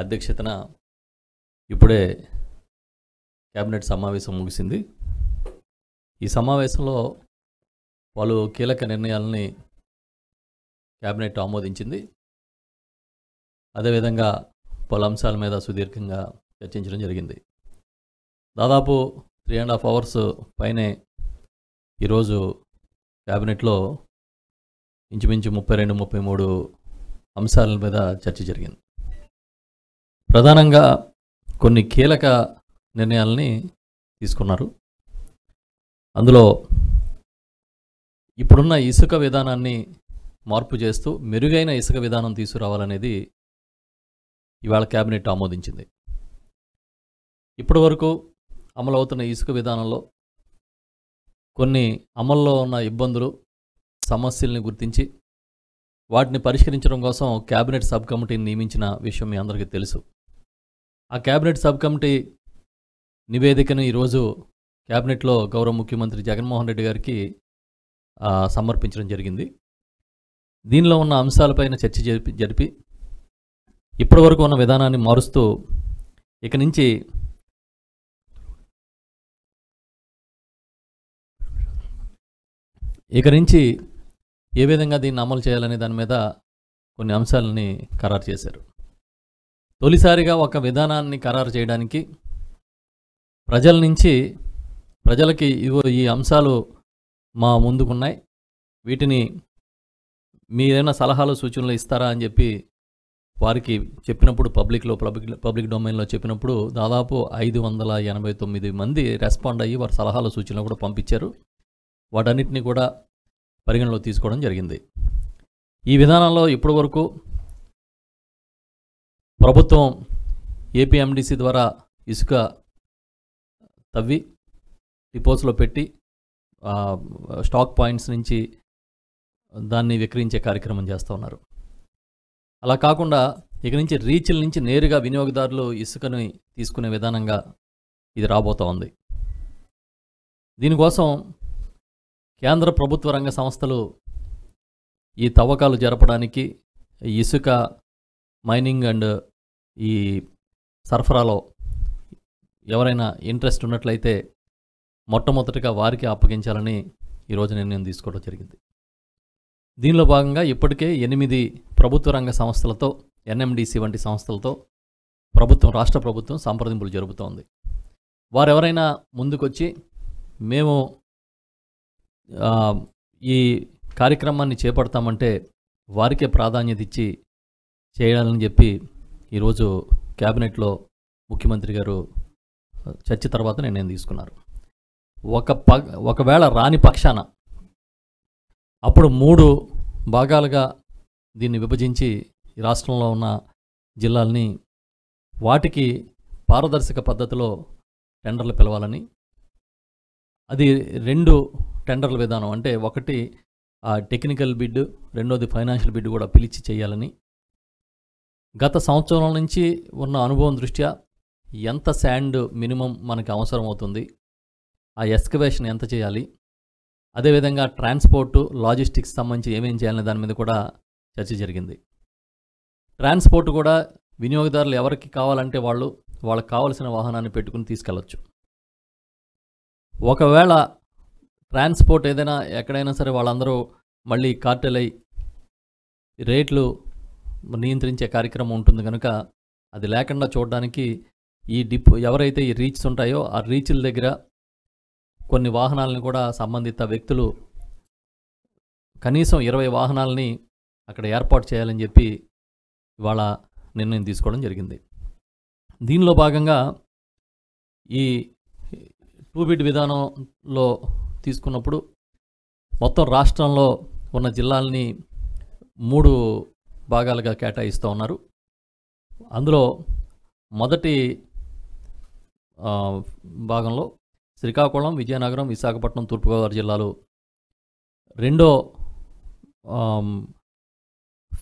అధ్యక్షతన ఇప్పుడే క్యాబినెట్ సమావేశం ముగిసింది ఈ సమావేశంలో పలు కీలక నిర్ణయాలని క్యాబినెట్ ఆమోదించింది అదేవిధంగా పలు అంశాల మీద సుదీర్ఘంగా చర్చించడం జరిగింది దాదాపు త్రీ అండ్ హాఫ్ అవర్స్ పైనే ఈరోజు క్యాబినెట్లో ఇంచుమించు ముప్పై రెండు ముప్పై మూడు అంశాల మీద చర్చ జరిగింది ప్రధానంగా కొన్ని కీలక నిర్ణయాలని తీసుకున్నారు అందులో ఇప్పుడున్న ఇసుక విధానాన్ని మార్పు చేస్తూ మెరుగైన ఇసుక విధానం తీసుకురావాలనేది ఇవాళ క్యాబినెట్ ఆమోదించింది ఇప్పటి వరకు అమలవుతున్న ఇసుక విధానంలో కొన్ని అమల్లో ఉన్న ఇబ్బందులు సమస్యల్ని గుర్తించి వాటిని పరిష్కరించడం కోసం క్యాబినెట్ సబ్ కమిటీని నియమించిన విషయం మీ అందరికీ తెలుసు ఆ క్యాబినెట్ సబ్ కమిటీ నివేదికను ఈరోజు క్యాబినెట్లో గౌరవ ముఖ్యమంత్రి జగన్మోహన్ రెడ్డి గారికి సమర్పించడం జరిగింది దీనిలో ఉన్న అంశాలపైన చర్చ జరిపి జరిపి ఇప్పటివరకు ఉన్న విధానాన్ని మారుస్తూ ఇక నుంచి ఇక నుంచి ఏ విధంగా దీన్ని అమలు చేయాలనే దాని మీద కొన్ని అంశాలని ఖరారు చేశారు తొలిసారిగా ఒక విధానాన్ని ఖరారు చేయడానికి ప్రజల నుంచి ప్రజలకి ఇవో ఈ అంశాలు మా ముందుకున్నాయి వీటిని మీరేమైనా సలహాలు సూచనలు ఇస్తారా అని చెప్పి వారికి చెప్పినప్పుడు పబ్లిక్లో పబ్లిక్ పబ్లిక్ డొమైన్లో చెప్పినప్పుడు దాదాపు ఐదు వందల ఎనభై తొమ్మిది మంది రెస్పాండ్ అయ్యి వారి సలహాలు సూచనలు కూడా పంపించారు వాటన్నిటిని కూడా పరిగణలో తీసుకోవడం జరిగింది ఈ విధానంలో ఇప్పటి వరకు ప్రభుత్వం ఏపీఎండిసి ద్వారా ఇసుక తవ్వి డిపోస్లో పెట్టి స్టాక్ పాయింట్స్ నుంచి దాన్ని విక్రయించే కార్యక్రమం చేస్తూ ఉన్నారు అలా కాకుండా ఇక నుంచి రీచ్ల నుంచి నేరుగా వినియోగదారులు ఇసుకని తీసుకునే విధానంగా ఇది రాబోతూ ఉంది దీనికోసం కేంద్ర ప్రభుత్వ రంగ సంస్థలు ఈ తవ్వకాలు జరపడానికి ఇసుక మైనింగ్ అండ్ ఈ సరఫరాలో ఎవరైనా ఇంట్రెస్ట్ ఉన్నట్లయితే మొట్టమొదటిగా వారికి అప్పగించాలని ఈరోజు నిర్ణయం తీసుకోవడం జరిగింది దీనిలో భాగంగా ఇప్పటికే ఎనిమిది ప్రభుత్వ రంగ సంస్థలతో ఎన్ఎండిసి వంటి సంస్థలతో ప్రభుత్వం రాష్ట్ర ప్రభుత్వం సంప్రదింపులు జరుపుతోంది వారెవరైనా ముందుకొచ్చి మేము ఈ కార్యక్రమాన్ని చేపడతామంటే వారికే ప్రాధాన్యత ఇచ్చి చేయాలని చెప్పి ఈరోజు క్యాబినెట్లో ముఖ్యమంత్రి గారు చర్చ తర్వాత నిర్ణయం తీసుకున్నారు ఒక ప ఒకవేళ రాని పక్షాన అప్పుడు మూడు భాగాలుగా దీన్ని విభజించి రాష్ట్రంలో ఉన్న జిల్లాలని వాటికి పారదర్శక పద్ధతిలో టెండర్లు పిలవాలని అది రెండు టెండర్ల విధానం అంటే ఒకటి టెక్నికల్ బిడ్డు రెండోది ఫైనాన్షియల్ బిడ్ కూడా పిలిచి చేయాలని గత సంవత్సరం నుంచి ఉన్న అనుభవం దృష్ట్యా ఎంత శాండ్ మినిమం మనకి అవసరం అవుతుంది ఆ ఎస్కవేషన్ ఎంత చేయాలి అదేవిధంగా ట్రాన్స్పోర్టు లాజిస్టిక్స్ సంబంధించి ఏమేం చేయాలనే దాని మీద కూడా చర్చ జరిగింది ట్రాన్స్పోర్ట్ కూడా వినియోగదారులు ఎవరికి కావాలంటే వాళ్ళు వాళ్ళకి కావలసిన వాహనాన్ని పెట్టుకుని తీసుకెళ్ళచ్చు ఒకవేళ ట్రాన్స్పోర్ట్ ఏదైనా ఎక్కడైనా సరే వాళ్ళందరూ మళ్ళీ అయి రేట్లు నియంత్రించే కార్యక్రమం ఉంటుంది కనుక అది లేకుండా చూడడానికి ఈ డిప్ ఎవరైతే ఈ రీచ్స్ ఉంటాయో ఆ రీచ్ల దగ్గర కొన్ని వాహనాలను కూడా సంబంధిత వ్యక్తులు కనీసం ఇరవై వాహనాలని అక్కడ ఏర్పాటు చేయాలని చెప్పి ఇవాళ నిర్ణయం తీసుకోవడం జరిగింది దీనిలో భాగంగా ఈ టూ బిడ్ విధానంలో తీసుకున్నప్పుడు మొత్తం రాష్ట్రంలో ఉన్న జిల్లాలని మూడు భాగాలుగా కేటాయిస్తూ ఉన్నారు అందులో మొదటి భాగంలో శ్రీకాకుళం విజయనగరం విశాఖపట్నం తూర్పుగోదావరి జిల్లాలు రెండో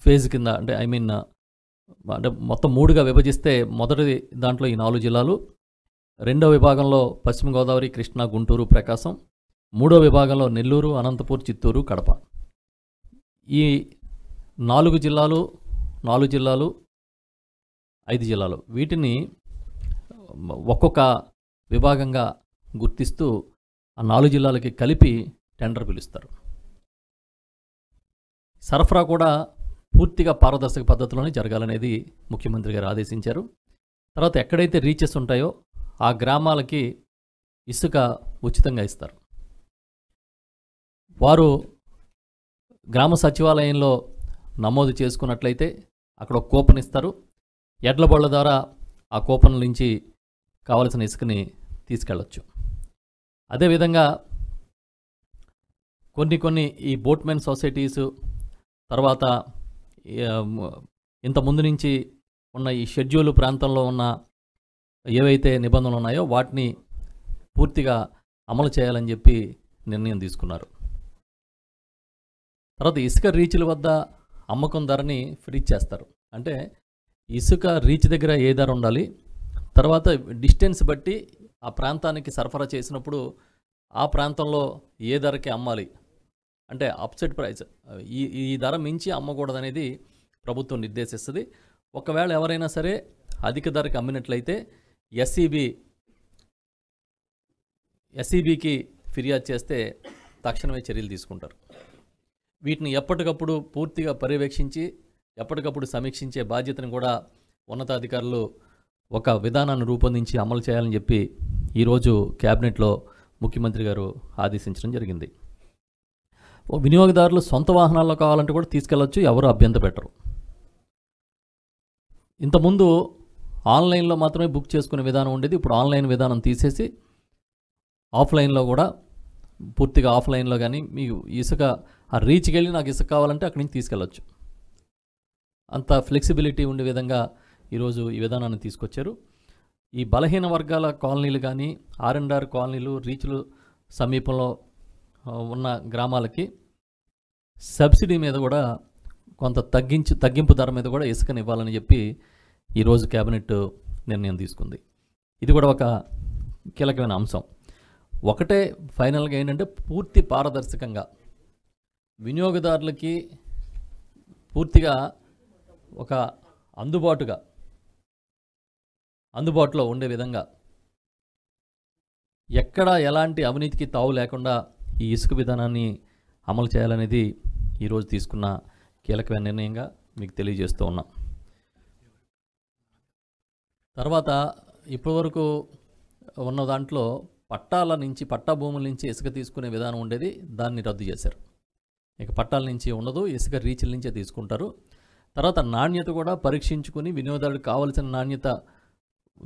ఫేజ్ కింద అంటే ఐ మీన్ అంటే మొత్తం మూడుగా విభజిస్తే మొదటి దాంట్లో ఈ నాలుగు జిల్లాలు రెండో విభాగంలో పశ్చిమ గోదావరి కృష్ణా గుంటూరు ప్రకాశం మూడో విభాగంలో నెల్లూరు అనంతపూర్ చిత్తూరు కడప ఈ నాలుగు జిల్లాలు నాలుగు జిల్లాలు ఐదు జిల్లాలు వీటిని ఒక్కొక్క విభాగంగా గుర్తిస్తూ ఆ నాలుగు జిల్లాలకి కలిపి టెండర్ పిలుస్తారు సరఫరా కూడా పూర్తిగా పారదర్శక పద్ధతిలోనే జరగాలనేది ముఖ్యమంత్రి గారు ఆదేశించారు తర్వాత ఎక్కడైతే రీచెస్ ఉంటాయో ఆ గ్రామాలకి ఇసుక ఉచితంగా ఇస్తారు వారు గ్రామ సచివాలయంలో నమోదు చేసుకున్నట్లయితే అక్కడ ఒక కూపన్ ఇస్తారు ఎడ్ల బళ్ళ ద్వారా ఆ కూపన్ నుంచి కావలసిన ఇసుకని తీసుకెళ్ళచ్చు అదేవిధంగా కొన్ని కొన్ని ఈ బోట్మెన్ సొసైటీస్ తర్వాత ఇంత ముందు నుంచి ఉన్న ఈ షెడ్యూల్ ప్రాంతంలో ఉన్న ఏవైతే నిబంధనలు ఉన్నాయో వాటిని పూర్తిగా అమలు చేయాలని చెప్పి నిర్ణయం తీసుకున్నారు తర్వాత ఇసుక రీచ్ల వద్ద అమ్మకం ధరని ఫ్రీజ్ చేస్తారు అంటే ఇసుక రీచ్ దగ్గర ఏ ధర ఉండాలి తర్వాత డిస్టెన్స్ బట్టి ఆ ప్రాంతానికి సరఫరా చేసినప్పుడు ఆ ప్రాంతంలో ఏ ధరకి అమ్మాలి అంటే అప్సెట్ ప్రైస్ ఈ ఈ ధర మించి అమ్మకూడదనేది ప్రభుత్వం నిర్దేశిస్తుంది ఒకవేళ ఎవరైనా సరే అధిక ధరకి అమ్మినట్లయితే ఎస్సీబీ ఎస్సీబీకి e e ఫిర్యాదు చేస్తే తక్షణమే చర్యలు తీసుకుంటారు వీటిని ఎప్పటికప్పుడు పూర్తిగా పర్యవేక్షించి ఎప్పటికప్పుడు సమీక్షించే బాధ్యతను కూడా ఉన్నతాధికారులు ఒక విధానాన్ని రూపొందించి అమలు చేయాలని చెప్పి ఈరోజు క్యాబినెట్లో ముఖ్యమంత్రి గారు ఆదేశించడం జరిగింది వినియోగదారులు సొంత వాహనాల్లో కావాలంటే కూడా తీసుకెళ్ళొచ్చు ఎవరు అభ్యంత పెట్టరు ఇంతకుముందు ఆన్లైన్లో మాత్రమే బుక్ చేసుకునే విధానం ఉండేది ఇప్పుడు ఆన్లైన్ విధానం తీసేసి ఆఫ్లైన్లో కూడా పూర్తిగా ఆఫ్లైన్లో కానీ మీ ఇసుక ఆ రీచ్కి వెళ్ళి నాకు ఇసుక కావాలంటే అక్కడి నుంచి తీసుకెళ్ళచ్చు అంత ఫ్లెక్సిబిలిటీ ఉండే విధంగా ఈరోజు ఈ విధానాన్ని తీసుకొచ్చారు ఈ బలహీన వర్గాల కాలనీలు కానీ ఆర్ఎండ్ఆర్ కాలనీలు రీచ్లు సమీపంలో ఉన్న గ్రామాలకి సబ్సిడీ మీద కూడా కొంత తగ్గించి తగ్గింపు ధర మీద కూడా ఇసుకని ఇవ్వాలని చెప్పి ఈరోజు కేబినెట్ నిర్ణయం తీసుకుంది ఇది కూడా ఒక కీలకమైన అంశం ఒకటే ఫైనల్గా ఏంటంటే పూర్తి పారదర్శకంగా వినియోగదారులకి పూర్తిగా ఒక అందుబాటుగా అందుబాటులో ఉండే విధంగా ఎక్కడ ఎలాంటి అవినీతికి తావు లేకుండా ఈ ఇసుక విధానాన్ని అమలు చేయాలనేది ఈరోజు తీసుకున్న కీలకమైన నిర్ణయంగా మీకు తెలియజేస్తూ ఉన్నాం తర్వాత ఇప్పటివరకు ఉన్న దాంట్లో పట్టాల నుంచి పట్టా భూముల నుంచి ఇసుక తీసుకునే విధానం ఉండేది దాన్ని రద్దు చేశారు ఇక పట్టాల నుంచి ఉండదు ఇసుక రీచ్ల నుంచే తీసుకుంటారు తర్వాత నాణ్యత కూడా పరీక్షించుకుని వినియోగదారుడు కావలసిన నాణ్యత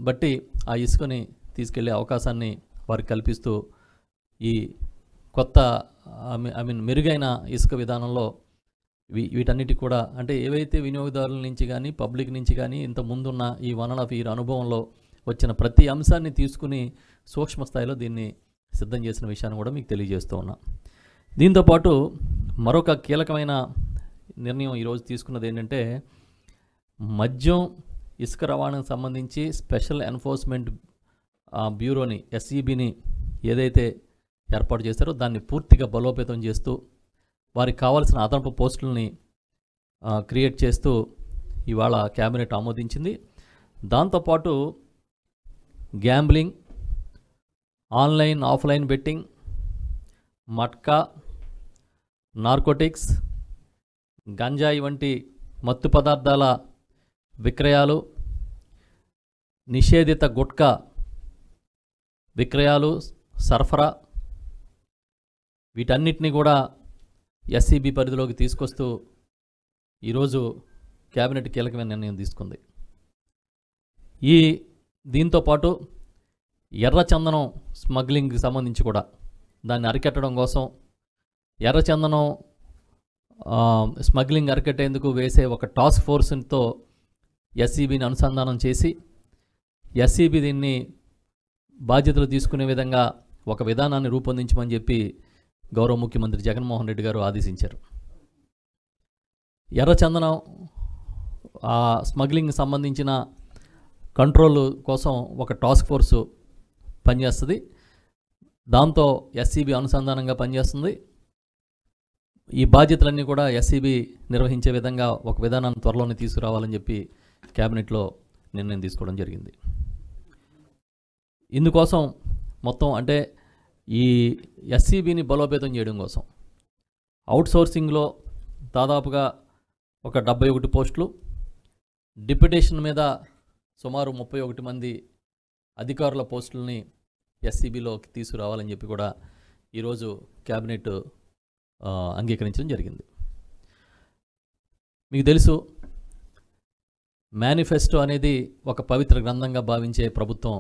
బట్టి ఆ ఇసుకని తీసుకెళ్లే అవకాశాన్ని వారికి కల్పిస్తూ ఈ కొత్త ఐ మీన్ మెరుగైన ఇసుక విధానంలో వీటన్నిటి కూడా అంటే ఏవైతే వినియోగదారుల నుంచి కానీ పబ్లిక్ నుంచి కానీ ఇంత ముందున్న ఈ వన్ అండ్ హాఫ్ ఇయర్ అనుభవంలో వచ్చిన ప్రతి అంశాన్ని తీసుకుని సూక్ష్మ స్థాయిలో దీన్ని సిద్ధం చేసిన విషయాన్ని కూడా మీకు తెలియజేస్తూ ఉన్నా దీంతోపాటు మరొక కీలకమైన నిర్ణయం ఈరోజు తీసుకున్నది ఏంటంటే మద్యం ఇసుక రవాణాకు సంబంధించి స్పెషల్ ఎన్ఫోర్స్మెంట్ బ్యూరోని ఎస్ఈబిని ఏదైతే ఏర్పాటు చేశారో దాన్ని పూర్తిగా బలోపేతం చేస్తూ వారికి కావాల్సిన అదనపు పోస్టులని క్రియేట్ చేస్తూ ఇవాళ క్యాబినెట్ ఆమోదించింది దాంతోపాటు gambling online offline betting matka narcotics గంజాయి వంటి మత్తు పదార్థాల విక్రయాలు నిషేధిత గుట్కా విక్రయాలు సరఫరా వీటన్నిటినీ కూడా ఎస్సీబీ పరిధిలోకి తీసుకొస్తూ ఈరోజు కేబినెట్ కీలకమైన నిర్ణయం తీసుకుంది ఈ దీంతో పాటు ఎర్ర చందనం స్మగ్లింగ్కి సంబంధించి కూడా దాన్ని అరికట్టడం కోసం ఎర్రచందనం స్మగ్లింగ్ అరికట్టేందుకు వేసే ఒక టాస్క్ ఫోర్స్తో ఎస్సీబీని అనుసంధానం చేసి ఎస్సీబీ దీన్ని బాధ్యతలు తీసుకునే విధంగా ఒక విధానాన్ని రూపొందించమని చెప్పి గౌరవ ముఖ్యమంత్రి జగన్మోహన్ రెడ్డి గారు ఆదేశించారు ఎర్రచందనం ఆ స్మగ్లింగ్ సంబంధించిన కంట్రోల్ కోసం ఒక టాస్క్ ఫోర్సు పనిచేస్తుంది దాంతో ఎస్సీబీ అనుసంధానంగా పనిచేస్తుంది ఈ బాధ్యతలన్నీ కూడా ఎస్సీబీ e నిర్వహించే విధంగా ఒక విధానాన్ని త్వరలోనే తీసుకురావాలని చెప్పి క్యాబినెట్లో నిర్ణయం తీసుకోవడం జరిగింది ఇందుకోసం మొత్తం అంటే ఈ ఎస్సీబీని e బలోపేతం చేయడం కోసం అవుట్సోర్సింగ్లో దాదాపుగా ఒక డెబ్బై ఒకటి పోస్టులు డిప్యుటేషన్ మీద సుమారు ముప్పై ఒకటి మంది అధికారుల పోస్టులని ఎస్సీబీలోకి e తీసుకురావాలని చెప్పి కూడా ఈరోజు క్యాబినెట్ అంగీకరించడం జరిగింది మీకు తెలుసు మేనిఫెస్టో అనేది ఒక పవిత్ర గ్రంథంగా భావించే ప్రభుత్వం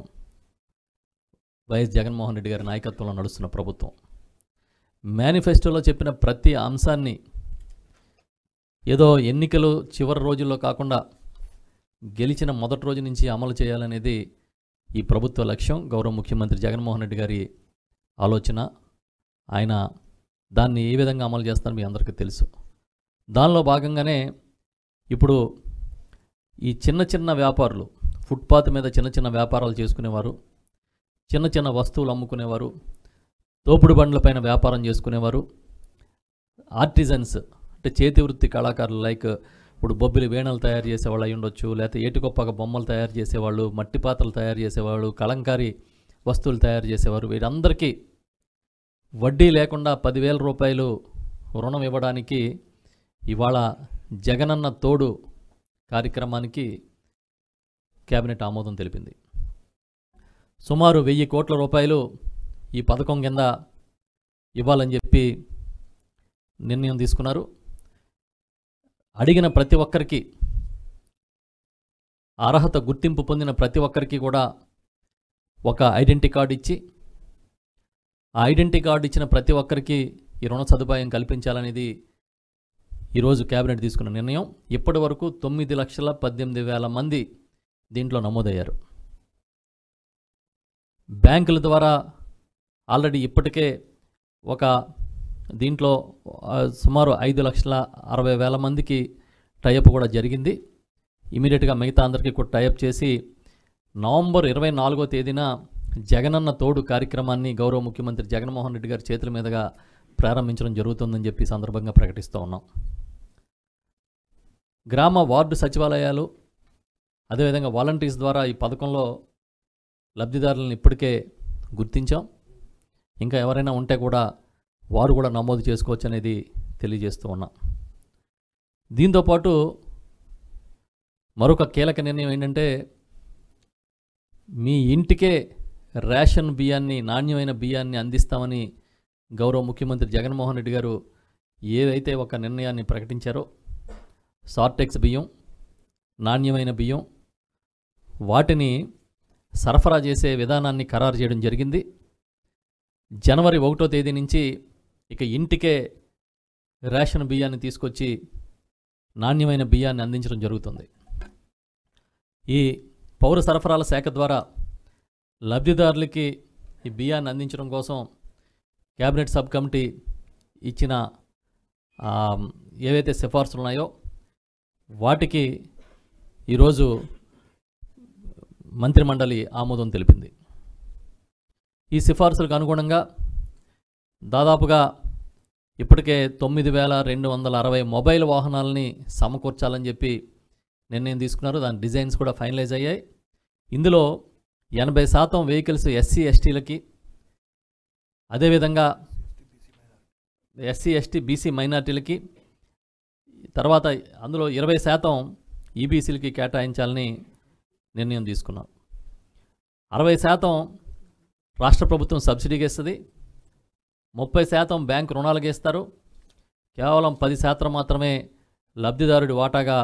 వైఎస్ జగన్మోహన్ రెడ్డి గారి నాయకత్వంలో నడుస్తున్న ప్రభుత్వం మేనిఫెస్టోలో చెప్పిన ప్రతి అంశాన్ని ఏదో ఎన్నికలు చివరి రోజుల్లో కాకుండా గెలిచిన మొదటి రోజు నుంచి అమలు చేయాలనేది ఈ ప్రభుత్వ లక్ష్యం గౌరవ ముఖ్యమంత్రి జగన్మోహన్ రెడ్డి గారి ఆలోచన ఆయన దాన్ని ఏ విధంగా అమలు చేస్తారో మీ అందరికీ తెలుసు దానిలో భాగంగానే ఇప్పుడు ఈ చిన్న చిన్న వ్యాపారులు ఫుట్పాత్ మీద చిన్న చిన్న వ్యాపారాలు చేసుకునేవారు చిన్న చిన్న వస్తువులు అమ్ముకునేవారు తోపుడు బండ్లపైన వ్యాపారం చేసుకునేవారు ఆర్టిజన్స్ అంటే చేతి వృత్తి కళాకారులు లైక్ ఇప్పుడు బొబ్బిలి వేణలు తయారు చేసేవాళ్ళు అయి ఉండొచ్చు లేకపోతే ఏటికొప్పక బొమ్మలు తయారు చేసేవాళ్ళు మట్టి పాత్రలు తయారు చేసేవాళ్ళు కలంకారీ వస్తువులు తయారు చేసేవారు వీరందరికీ వడ్డీ లేకుండా పదివేల రూపాయలు రుణం ఇవ్వడానికి ఇవాళ జగనన్న తోడు కార్యక్రమానికి కేబినెట్ ఆమోదం తెలిపింది సుమారు వెయ్యి కోట్ల రూపాయలు ఈ పథకం కింద ఇవ్వాలని చెప్పి నిర్ణయం తీసుకున్నారు అడిగిన ప్రతి ఒక్కరికి అర్హత గుర్తింపు పొందిన ప్రతి ఒక్కరికి కూడా ఒక ఐడెంటిటీ కార్డు ఇచ్చి ఐడెంటిటీ కార్డు ఇచ్చిన ప్రతి ఒక్కరికి ఈ రుణ సదుపాయం కల్పించాలనేది ఈరోజు కేబినెట్ తీసుకున్న నిర్ణయం ఇప్పటి వరకు తొమ్మిది లక్షల పద్దెనిమిది వేల మంది దీంట్లో నమోదయ్యారు బ్యాంకుల ద్వారా ఆల్రెడీ ఇప్పటికే ఒక దీంట్లో సుమారు ఐదు లక్షల అరవై వేల మందికి టైఅప్ కూడా జరిగింది ఇమీడియట్గా మిగతా అందరికీ కూడా టైఅప్ చేసి నవంబర్ ఇరవై నాలుగో తేదీన జగనన్న తోడు కార్యక్రమాన్ని గౌరవ ముఖ్యమంత్రి జగన్మోహన్ రెడ్డి గారి చేతుల మీదుగా ప్రారంభించడం జరుగుతుందని చెప్పి సందర్భంగా ప్రకటిస్తూ ఉన్నాం గ్రామ వార్డు సచివాలయాలు అదేవిధంగా వాలంటీర్స్ ద్వారా ఈ పథకంలో లబ్ధిదారులను ఇప్పటికే గుర్తించాం ఇంకా ఎవరైనా ఉంటే కూడా వారు కూడా నమోదు చేసుకోవచ్చు అనేది తెలియజేస్తూ ఉన్నాం దీంతోపాటు మరొక కీలక నిర్ణయం ఏంటంటే మీ ఇంటికే రేషన్ బియ్యాన్ని నాణ్యమైన బియ్యాన్ని అందిస్తామని గౌరవ ముఖ్యమంత్రి జగన్మోహన్ రెడ్డి గారు ఏదైతే ఒక నిర్ణయాన్ని ప్రకటించారో సార్టెక్స్ బియ్యం నాణ్యమైన బియ్యం వాటిని సరఫరా చేసే విధానాన్ని ఖరారు చేయడం జరిగింది జనవరి ఒకటో తేదీ నుంచి ఇక ఇంటికే రేషన్ బియ్యాన్ని తీసుకొచ్చి నాణ్యమైన బియ్యాన్ని అందించడం జరుగుతుంది ఈ పౌర సరఫరాల శాఖ ద్వారా లబ్ధిదారులకి ఈ బియ్యాన్ని అందించడం కోసం క్యాబినెట్ సబ్ కమిటీ ఇచ్చిన ఏవైతే సిఫార్సులు ఉన్నాయో వాటికి ఈరోజు మంత్రిమండలి ఆమోదం తెలిపింది ఈ సిఫార్సులకు అనుగుణంగా దాదాపుగా ఇప్పటికే తొమ్మిది వేల రెండు వందల అరవై మొబైల్ వాహనాలని సమకూర్చాలని చెప్పి నిర్ణయం తీసుకున్నారు దాని డిజైన్స్ కూడా ఫైనలైజ్ అయ్యాయి ఇందులో ఎనభై శాతం వెహికల్స్ ఎస్సీ ఎస్టీలకి అదేవిధంగా ఎస్సీ ఎస్టీ బీసీ మైనార్టీలకి తర్వాత అందులో ఇరవై శాతం ఈబీసీలకి కేటాయించాలని నిర్ణయం తీసుకున్నాం అరవై శాతం రాష్ట్ర ప్రభుత్వం సబ్సిడీకి ఇస్తుంది ముప్పై శాతం బ్యాంక్ రుణాలకి ఇస్తారు కేవలం పది శాతం మాత్రమే లబ్ధిదారుడి వాటాగా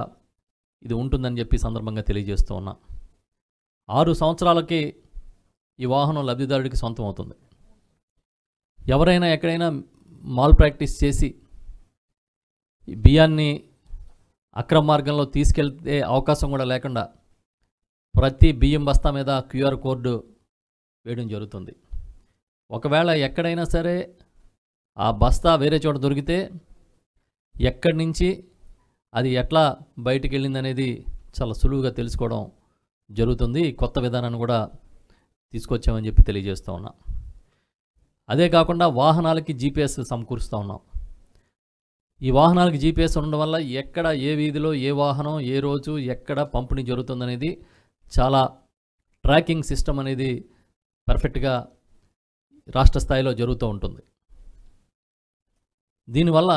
ఇది ఉంటుందని చెప్పి సందర్భంగా తెలియజేస్తూ ఉన్నా ఆరు సంవత్సరాలకి ఈ వాహనం లబ్ధిదారుడికి సొంతం అవుతుంది ఎవరైనా ఎక్కడైనా మాల్ ప్రాక్టీస్ చేసి బియ్యాన్ని అక్రమ మార్గంలో తీసుకెళ్తే అవకాశం కూడా లేకుండా ప్రతి బియ్యం బస్తా మీద క్యూఆర్ కోడ్ వేయడం జరుగుతుంది ఒకవేళ ఎక్కడైనా సరే ఆ బస్తా వేరే చోట దొరికితే ఎక్కడి నుంచి అది ఎట్లా బయటికి వెళ్ళింది అనేది చాలా సులువుగా తెలుసుకోవడం జరుగుతుంది కొత్త విధానాన్ని కూడా తీసుకొచ్చామని చెప్పి తెలియజేస్తూ ఉన్నాం అదే కాకుండా వాహనాలకి జీపీఎస్ సమకూరుస్తూ ఉన్నాం ఈ వాహనాలకు జీపీఎస్ ఉండడం వల్ల ఎక్కడ ఏ వీధిలో ఏ వాహనం ఏ రోజు ఎక్కడ పంపిణీ జరుగుతుందనేది చాలా ట్రాకింగ్ సిస్టమ్ అనేది పర్ఫెక్ట్గా రాష్ట్ర స్థాయిలో జరుగుతూ ఉంటుంది దీనివల్ల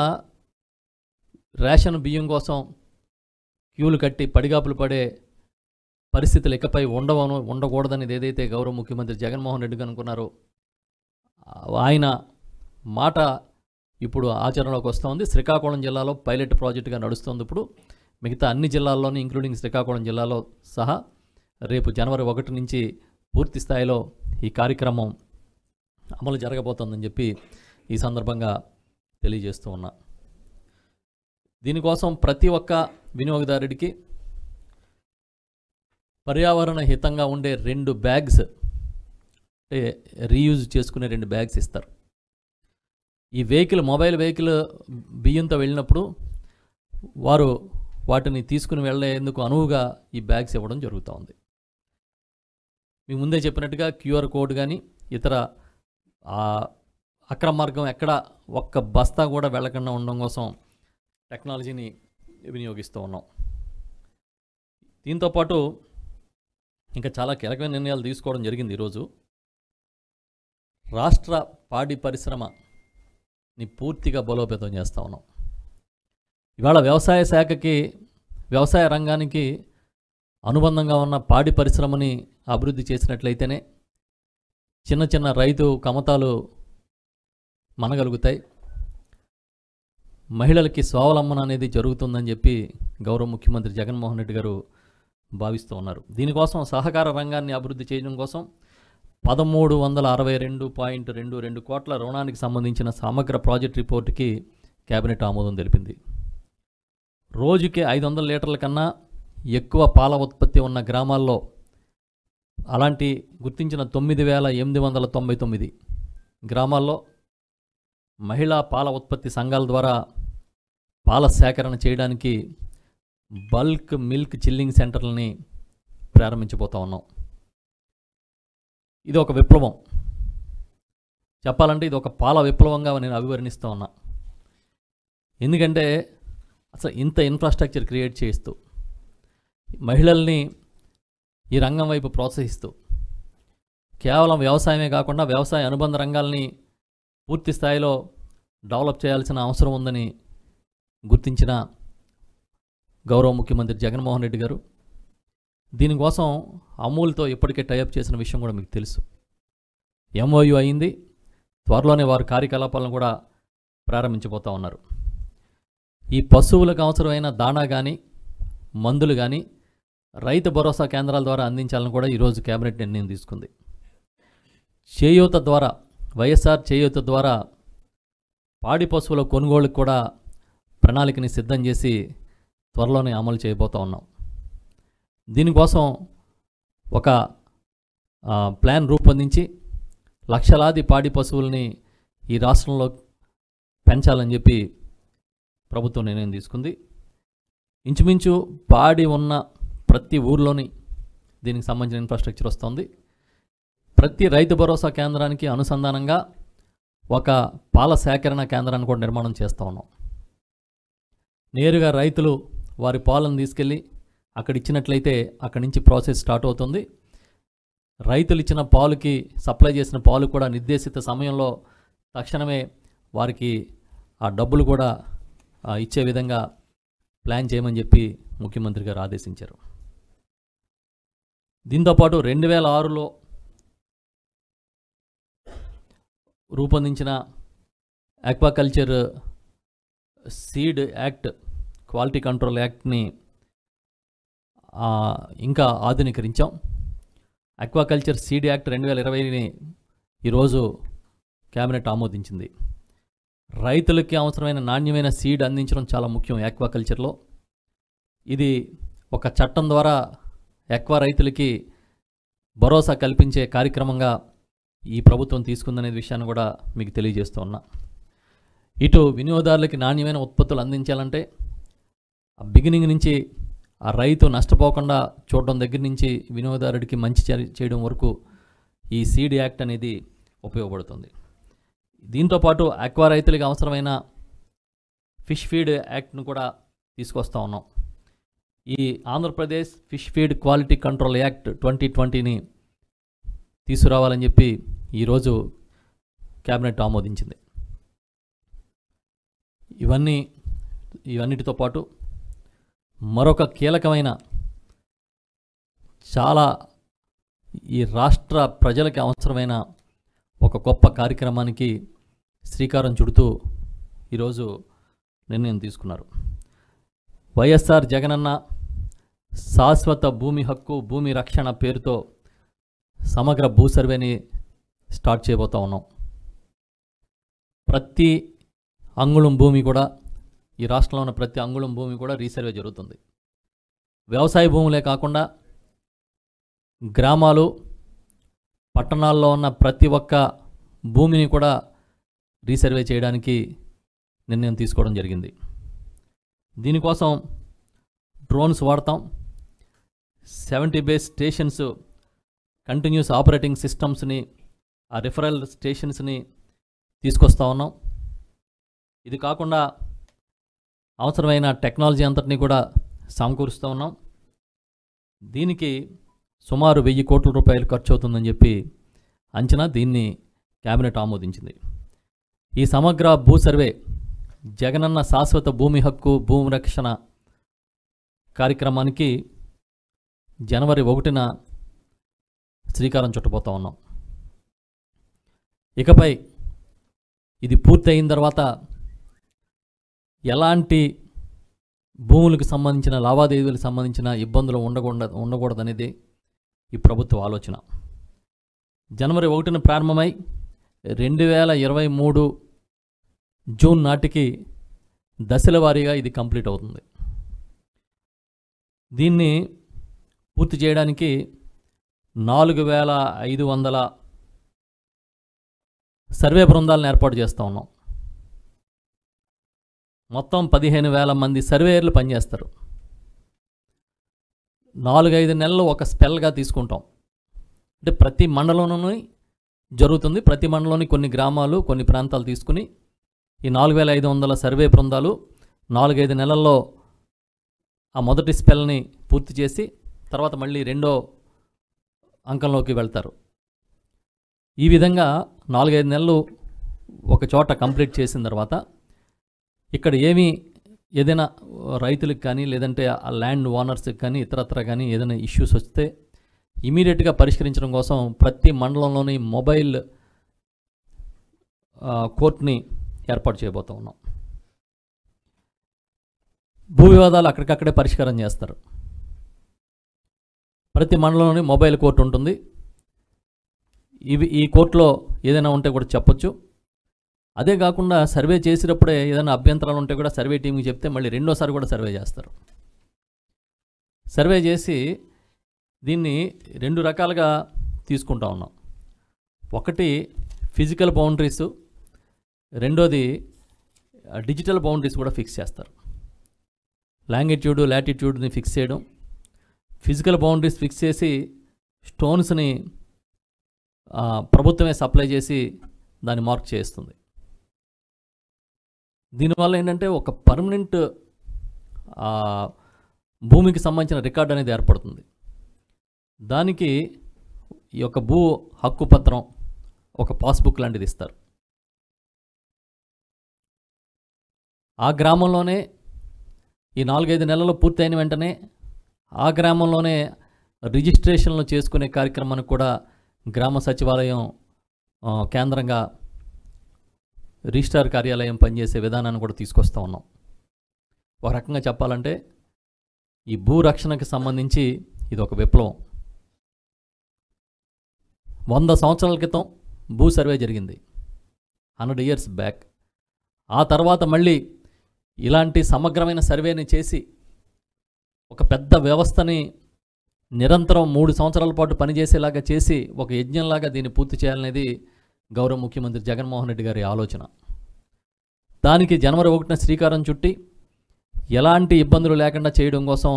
రేషన్ బియ్యం కోసం క్యూలు కట్టి పడిగాపులు పడే పరిస్థితులు ఇకపై ఉండవను ఉండకూడదని ఏదైతే గౌరవ ముఖ్యమంత్రి జగన్మోహన్ రెడ్డి అనుకున్నారో ఆయన మాట ఇప్పుడు ఆచరణలోకి వస్తుంది శ్రీకాకుళం జిల్లాలో పైలట్ ప్రాజెక్టుగా నడుస్తుంది ఇప్పుడు మిగతా అన్ని జిల్లాల్లోనూ ఇంక్లూడింగ్ శ్రీకాకుళం జిల్లాలో సహా రేపు జనవరి ఒకటి నుంచి పూర్తి స్థాయిలో ఈ కార్యక్రమం అమలు జరగబోతోందని చెప్పి ఈ సందర్భంగా తెలియజేస్తూ ఉన్నా దీనికోసం ప్రతి ఒక్క వినియోగదారుడికి పర్యావరణ హితంగా ఉండే రెండు బ్యాగ్స్ అంటే రీయూజ్ చేసుకునే రెండు బ్యాగ్స్ ఇస్తారు ఈ వెహికల్ మొబైల్ వెహికల్ బియ్యంతో వెళ్ళినప్పుడు వారు వాటిని తీసుకుని వెళ్ళేందుకు అనువుగా ఈ బ్యాగ్స్ ఇవ్వడం జరుగుతూ ఉంది మీ ముందే చెప్పినట్టుగా క్యూఆర్ కోడ్ కానీ ఇతర అక్రమ మార్గం ఎక్కడ ఒక్క బస్తా కూడా వెళ్ళకుండా ఉండడం కోసం టెక్నాలజీని వినియోగిస్తూ ఉన్నాం దీంతోపాటు ఇంకా చాలా కీలకమైన నిర్ణయాలు తీసుకోవడం జరిగింది ఈరోజు రాష్ట్ర పాడి పరిశ్రమని పూర్తిగా బలోపేతం చేస్తూ ఉన్నాం ఇవాళ వ్యవసాయ శాఖకి వ్యవసాయ రంగానికి అనుబంధంగా ఉన్న పాడి పరిశ్రమని అభివృద్ధి చేసినట్లయితేనే చిన్న చిన్న రైతు కమతాలు మనగలుగుతాయి మహిళలకి స్వావలంబన అనేది జరుగుతుందని చెప్పి గౌరవ ముఖ్యమంత్రి జగన్మోహన్ రెడ్డి గారు భావిస్తూ ఉన్నారు దీనికోసం సహకార రంగాన్ని అభివృద్ధి చేయడం కోసం పదమూడు వందల అరవై రెండు పాయింట్ రెండు రెండు కోట్ల రుణానికి సంబంధించిన సమగ్ర ప్రాజెక్ట్ రిపోర్టుకి కేబినెట్ ఆమోదం తెలిపింది రోజుకి ఐదు వందల లీటర్ల కన్నా ఎక్కువ పాల ఉత్పత్తి ఉన్న గ్రామాల్లో అలాంటి గుర్తించిన తొమ్మిది వేల ఎనిమిది వందల తొంభై తొమ్మిది గ్రామాల్లో మహిళా పాల ఉత్పత్తి సంఘాల ద్వారా పాల సేకరణ చేయడానికి బల్క్ మిల్క్ చిల్లింగ్ సెంటర్లని ప్రారంభించబోతా ఉన్నాం ఇది ఒక విప్లవం చెప్పాలంటే ఇది ఒక పాల విప్లవంగా నేను అభివర్ణిస్తూ ఉన్నా ఎందుకంటే అసలు ఇంత ఇన్ఫ్రాస్ట్రక్చర్ క్రియేట్ చేస్తూ మహిళల్ని ఈ రంగం వైపు ప్రోత్సహిస్తూ కేవలం వ్యవసాయమే కాకుండా వ్యవసాయ అనుబంధ రంగాల్ని పూర్తి స్థాయిలో డెవలప్ చేయాల్సిన అవసరం ఉందని గుర్తించిన గౌరవ ముఖ్యమంత్రి జగన్మోహన్ రెడ్డి గారు దీనికోసం అమూల్తో ఇప్పటికే టైఅప్ చేసిన విషయం కూడా మీకు తెలుసు ఎంఓయు అయింది త్వరలోనే వారు కార్యకలాపాలను కూడా ప్రారంభించబోతూ ఉన్నారు ఈ పశువులకు అవసరమైన దాణా కానీ మందులు కానీ రైతు భరోసా కేంద్రాల ద్వారా అందించాలని కూడా ఈరోజు కేబినెట్ నిర్ణయం తీసుకుంది చేయూత ద్వారా వైఎస్ఆర్ చేయూత ద్వారా పాడి పశువుల కొనుగోలుకు కూడా ప్రణాళికని సిద్ధం చేసి త్వరలోనే అమలు చేయబోతూ ఉన్నాం దీనికోసం ఒక ప్లాన్ రూపొందించి లక్షలాది పాడి పశువుల్ని ఈ రాష్ట్రంలో పెంచాలని చెప్పి ప్రభుత్వం నిర్ణయం తీసుకుంది ఇంచుమించు పాడి ఉన్న ప్రతి ఊర్లోని దీనికి సంబంధించిన ఇన్ఫ్రాస్ట్రక్చర్ వస్తుంది ప్రతి రైతు భరోసా కేంద్రానికి అనుసంధానంగా ఒక పాల సేకరణ కేంద్రాన్ని కూడా నిర్మాణం చేస్తూ ఉన్నాం నేరుగా రైతులు వారి పాలను తీసుకెళ్ళి అక్కడ ఇచ్చినట్లయితే అక్కడి నుంచి ప్రాసెస్ స్టార్ట్ అవుతుంది రైతులు ఇచ్చిన పాలుకి సప్లై చేసిన పాలు కూడా నిర్దేశిత సమయంలో తక్షణమే వారికి ఆ డబ్బులు కూడా ఇచ్చే విధంగా ప్లాన్ చేయమని చెప్పి ముఖ్యమంత్రి గారు ఆదేశించారు దీంతోపాటు రెండు వేల ఆరులో రూపొందించిన aquaculture seed act quality control యాక్ట్ని ఇంకా ఆధునీకరించాం అక్వాకల్చర్ సీడ్ యాక్ట్ రెండు వేల ఇరవైని ఈరోజు కేబినెట్ ఆమోదించింది రైతులకి అవసరమైన నాణ్యమైన సీడ్ అందించడం చాలా ముఖ్యం యాక్వాకల్చర్లో ఇది ఒక చట్టం ద్వారా ఎక్వా రైతులకి భరోసా కల్పించే కార్యక్రమంగా ఈ ప్రభుత్వం తీసుకుందనే విషయాన్ని కూడా మీకు తెలియజేస్తూ ఉన్నా ఇటు వినియోగదారులకి నాణ్యమైన ఉత్పత్తులు అందించాలంటే ఆ బిగినింగ్ నుంచి ఆ రైతు నష్టపోకుండా చూడడం దగ్గర నుంచి వినియోగదారుడికి మంచి చేయడం వరకు ఈ సీడ్ యాక్ట్ అనేది ఉపయోగపడుతుంది దీంతో పాటు అక్వా రైతులకు అవసరమైన ఫిష్ ఫీడ్ యాక్ట్ను కూడా తీసుకొస్తా ఉన్నాం ఈ Andhra Pradesh fish feed quality control act twenty ట్వంటీని తీసుకురావాలని చెప్పి ఈరోజు క్యాబినెట్ ఆమోదించింది ఇవన్నీ ఇవన్నిటితో పాటు మరొక కీలకమైన చాలా ఈ రాష్ట్ర ప్రజలకి అవసరమైన ఒక గొప్ప కార్యక్రమానికి శ్రీకారం చుడుతూ ఈరోజు నిర్ణయం తీసుకున్నారు వైఎస్ఆర్ జగనన్న శాశ్వత భూమి హక్కు భూమి రక్షణ పేరుతో సమగ్ర భూ సర్వేని స్టార్ట్ చేయబోతా ఉన్నాం ప్రతి అంగుళం భూమి కూడా ఈ రాష్ట్రంలో ఉన్న ప్రతి అంగుళం భూమి కూడా రీసర్వే జరుగుతుంది వ్యవసాయ భూములే కాకుండా గ్రామాలు పట్టణాల్లో ఉన్న ప్రతి ఒక్క భూమిని కూడా రీసర్వే చేయడానికి నిర్ణయం తీసుకోవడం జరిగింది దీనికోసం డ్రోన్స్ వాడతాం seventy base stations continuous operating సిస్టమ్స్ని ఆ రిఫరల్ స్టేషన్స్ని తీసుకొస్తా ఉన్నాం ఇది కాకుండా అవసరమైన టెక్నాలజీ అంతటినీ కూడా సమకూరుస్తూ ఉన్నాం దీనికి సుమారు వెయ్యి కోట్ల రూపాయలు ఖర్చు అవుతుందని చెప్పి అంచనా దీన్ని కేబినెట్ ఆమోదించింది ఈ సమగ్ర భూ సర్వే జగనన్న శాశ్వత భూమి హక్కు భూమి రక్షణ కార్యక్రమానికి జనవరి ఒకటిన శ్రీకారం చుట్టబోతూ ఉన్నాం ఇకపై ఇది పూర్తయిన తర్వాత ఎలాంటి భూములకు సంబంధించిన లావాదేవీలకు సంబంధించిన ఇబ్బందులు ఉండకుండా ఉండకూడదనేది ఈ ప్రభుత్వ ఆలోచన జనవరి ఒకటిన ప్రారంభమై రెండు వేల ఇరవై మూడు జూన్ నాటికి దశల వారీగా ఇది కంప్లీట్ అవుతుంది దీన్ని పూర్తి చేయడానికి నాలుగు వేల ఐదు వందల సర్వే బృందాలను ఏర్పాటు చేస్తూ ఉన్నాం మొత్తం పదిహేను వేల మంది సర్వేయర్లు పనిచేస్తారు నాలుగైదు నెలలు ఒక స్పెల్గా తీసుకుంటాం అంటే ప్రతి మండలంలోనూ జరుగుతుంది ప్రతి మండలంలోని కొన్ని గ్రామాలు కొన్ని ప్రాంతాలు తీసుకుని ఈ నాలుగు వేల ఐదు వందల సర్వే బృందాలు నాలుగైదు నెలల్లో ఆ మొదటి స్పెల్ని పూర్తి చేసి తర్వాత మళ్ళీ రెండో అంకంలోకి వెళ్తారు ఈ విధంగా నాలుగైదు నెలలు ఒక చోట కంప్లీట్ చేసిన తర్వాత ఇక్కడ ఏమీ ఏదైనా రైతులకు కానీ లేదంటే ఆ ల్యాండ్ ఓనర్స్కి కానీ ఇతరత్ర కానీ ఏదైనా ఇష్యూస్ వస్తే ఇమీడియట్గా పరిష్కరించడం కోసం ప్రతి మండలంలోని మొబైల్ కోర్టుని ఏర్పాటు చేయబోతూ ఉన్నాం భూ వివాదాలు అక్కడికక్కడే పరిష్కారం చేస్తారు ప్రతి మండలంలోని మొబైల్ కోర్టు ఉంటుంది ఇవి ఈ కోర్టులో ఏదైనా ఉంటే కూడా చెప్పొచ్చు అదే కాకుండా సర్వే చేసినప్పుడే ఏదైనా అభ్యంతరాలు ఉంటే కూడా సర్వే టీంకి చెప్తే మళ్ళీ రెండోసారి కూడా సర్వే చేస్తారు సర్వే చేసి దీన్ని రెండు రకాలుగా తీసుకుంటా ఉన్నాం ఒకటి ఫిజికల్ బౌండరీస్ రెండోది డిజిటల్ బౌండరీస్ కూడా ఫిక్స్ చేస్తారు లాంగిట్యూడ్ లాటిట్యూడ్ని ఫిక్స్ చేయడం ఫిజికల్ బౌండరీస్ ఫిక్స్ చేసి స్టోన్స్ని ప్రభుత్వమే సప్లై చేసి దాన్ని మార్క్ చేస్తుంది దీనివల్ల ఏంటంటే ఒక పర్మనెంట్ భూమికి సంబంధించిన రికార్డ్ అనేది ఏర్పడుతుంది దానికి ఈ యొక్క భూ హక్కు పత్రం ఒక పాస్బుక్ లాంటిది ఇస్తారు ఆ గ్రామంలోనే ఈ నాలుగైదు నెలలు పూర్తయిన వెంటనే ఆ గ్రామంలోనే రిజిస్ట్రేషన్లు చేసుకునే కార్యక్రమాన్ని కూడా గ్రామ సచివాలయం కేంద్రంగా రిజిస్టార్ కార్యాలయం పనిచేసే విధానాన్ని కూడా తీసుకొస్తూ ఉన్నాం ఒక రకంగా చెప్పాలంటే ఈ రక్షణకు సంబంధించి ఇది ఒక విప్లవం వంద సంవత్సరాల క్రితం భూ సర్వే జరిగింది హండ్రెడ్ ఇయర్స్ బ్యాక్ ఆ తర్వాత మళ్ళీ ఇలాంటి సమగ్రమైన సర్వేని చేసి ఒక పెద్ద వ్యవస్థని నిరంతరం మూడు సంవత్సరాల పాటు పనిచేసేలాగా చేసి ఒక యజ్ఞంలాగా దీన్ని పూర్తి చేయాలనేది గౌరవ ముఖ్యమంత్రి జగన్మోహన్ రెడ్డి గారి ఆలోచన దానికి జనవరి ఒకటిన శ్రీకారం చుట్టి ఎలాంటి ఇబ్బందులు లేకుండా చేయడం కోసం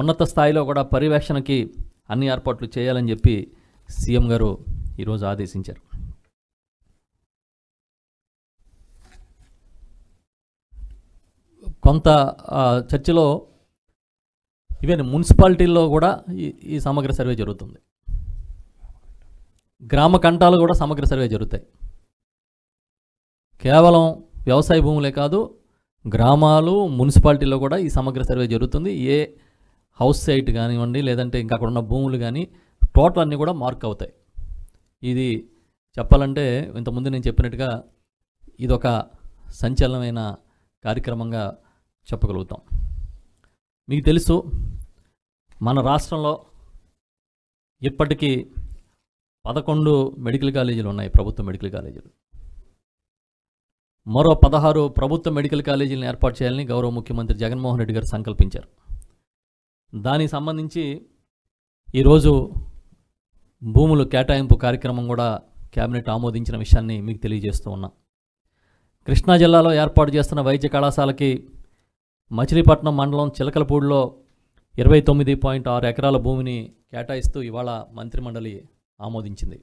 ఉన్నత స్థాయిలో కూడా పర్యవేక్షణకి అన్ని ఏర్పాట్లు చేయాలని చెప్పి సీఎం గారు ఈరోజు ఆదేశించారు కొంత చర్చలో ఈవెన్ మున్సిపాలిటీల్లో కూడా ఈ సమగ్ర సర్వే జరుగుతుంది గ్రామ కంటాలు కూడా సమగ్ర సర్వే జరుగుతాయి కేవలం వ్యవసాయ భూములే కాదు గ్రామాలు మున్సిపాలిటీలో కూడా ఈ సమగ్ర సర్వే జరుగుతుంది ఏ హౌస్ సైట్ కానివ్వండి లేదంటే ఇంకా అక్కడ ఉన్న భూములు కానీ టోటల్ అన్నీ కూడా మార్క్ అవుతాయి ఇది చెప్పాలంటే ఇంతకుముందు నేను చెప్పినట్టుగా ఇదొక సంచలనమైన కార్యక్రమంగా చెప్పగలుగుతాం మీకు తెలుసు మన రాష్ట్రంలో ఇప్పటికీ పదకొండు మెడికల్ కాలేజీలు ఉన్నాయి ప్రభుత్వ మెడికల్ కాలేజీలు మరో పదహారు ప్రభుత్వ మెడికల్ కాలేజీలను ఏర్పాటు చేయాలని గౌరవ ముఖ్యమంత్రి జగన్మోహన్ రెడ్డి గారు సంకల్పించారు దానికి సంబంధించి ఈరోజు భూములు కేటాయింపు కార్యక్రమం కూడా కేబినెట్ ఆమోదించిన విషయాన్ని మీకు తెలియజేస్తూ ఉన్నా కృష్ణా జిల్లాలో ఏర్పాటు చేస్తున్న వైద్య కళాశాలకి మచిలీపట్నం మండలం చిలకలపూడిలో ఇరవై తొమ్మిది పాయింట్ ఆరు ఎకరాల భూమిని కేటాయిస్తూ ఇవాళ మంత్రిమండలి ఆమోదించింది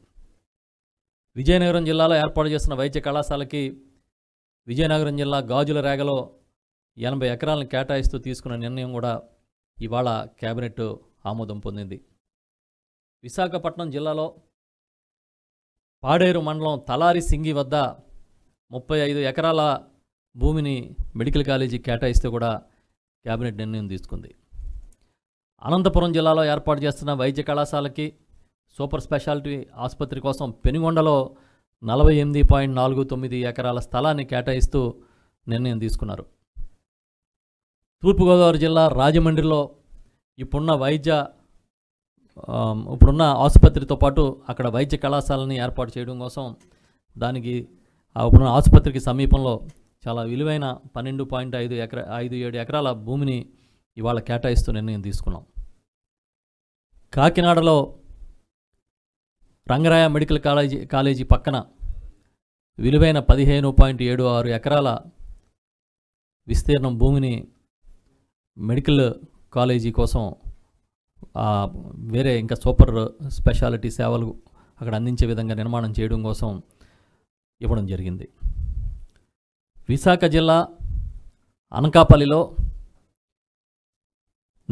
విజయనగరం జిల్లాలో ఏర్పాటు చేసిన వైద్య కళాశాలకి విజయనగరం జిల్లా గాజుల రేగలో ఎనభై ఎకరాలను కేటాయిస్తూ తీసుకున్న నిర్ణయం కూడా ఇవాళ కేబినెట్ ఆమోదం పొందింది విశాఖపట్నం జిల్లాలో పాడేరు మండలం తలారి సింగి వద్ద ముప్పై ఐదు ఎకరాల భూమిని మెడికల్ కాలేజీ కేటాయిస్తూ కూడా కేబినెట్ నిర్ణయం తీసుకుంది అనంతపురం జిల్లాలో ఏర్పాటు చేస్తున్న వైద్య కళాశాలకి సూపర్ స్పెషాలిటీ ఆసుపత్రి కోసం పెనుగొండలో నలభై ఎనిమిది పాయింట్ నాలుగు తొమ్మిది ఎకరాల స్థలాన్ని కేటాయిస్తూ నిర్ణయం తీసుకున్నారు తూర్పుగోదావరి జిల్లా రాజమండ్రిలో ఇప్పుడున్న వైద్య ఇప్పుడున్న ఆసుపత్రితో పాటు అక్కడ వైద్య కళాశాలని ఏర్పాటు చేయడం కోసం దానికి ఇప్పుడున్న ఆసుపత్రికి సమీపంలో చాలా విలువైన పన్నెండు పాయింట్ ఐదు ఎకర ఐదు ఏడు ఎకరాల భూమిని ఇవాళ కేటాయిస్తూ నిర్ణయం తీసుకున్నాం కాకినాడలో రంగరాయ మెడికల్ కాలేజీ కాలేజీ పక్కన విలువైన పదిహేను పాయింట్ ఏడు ఆరు ఎకరాల విస్తీర్ణం భూమిని మెడికల్ కాలేజీ కోసం వేరే ఇంకా సూపర్ స్పెషాలిటీ సేవలు అక్కడ అందించే విధంగా నిర్మాణం చేయడం కోసం ఇవ్వడం జరిగింది విశాఖ జిల్లా అనకాపల్లిలో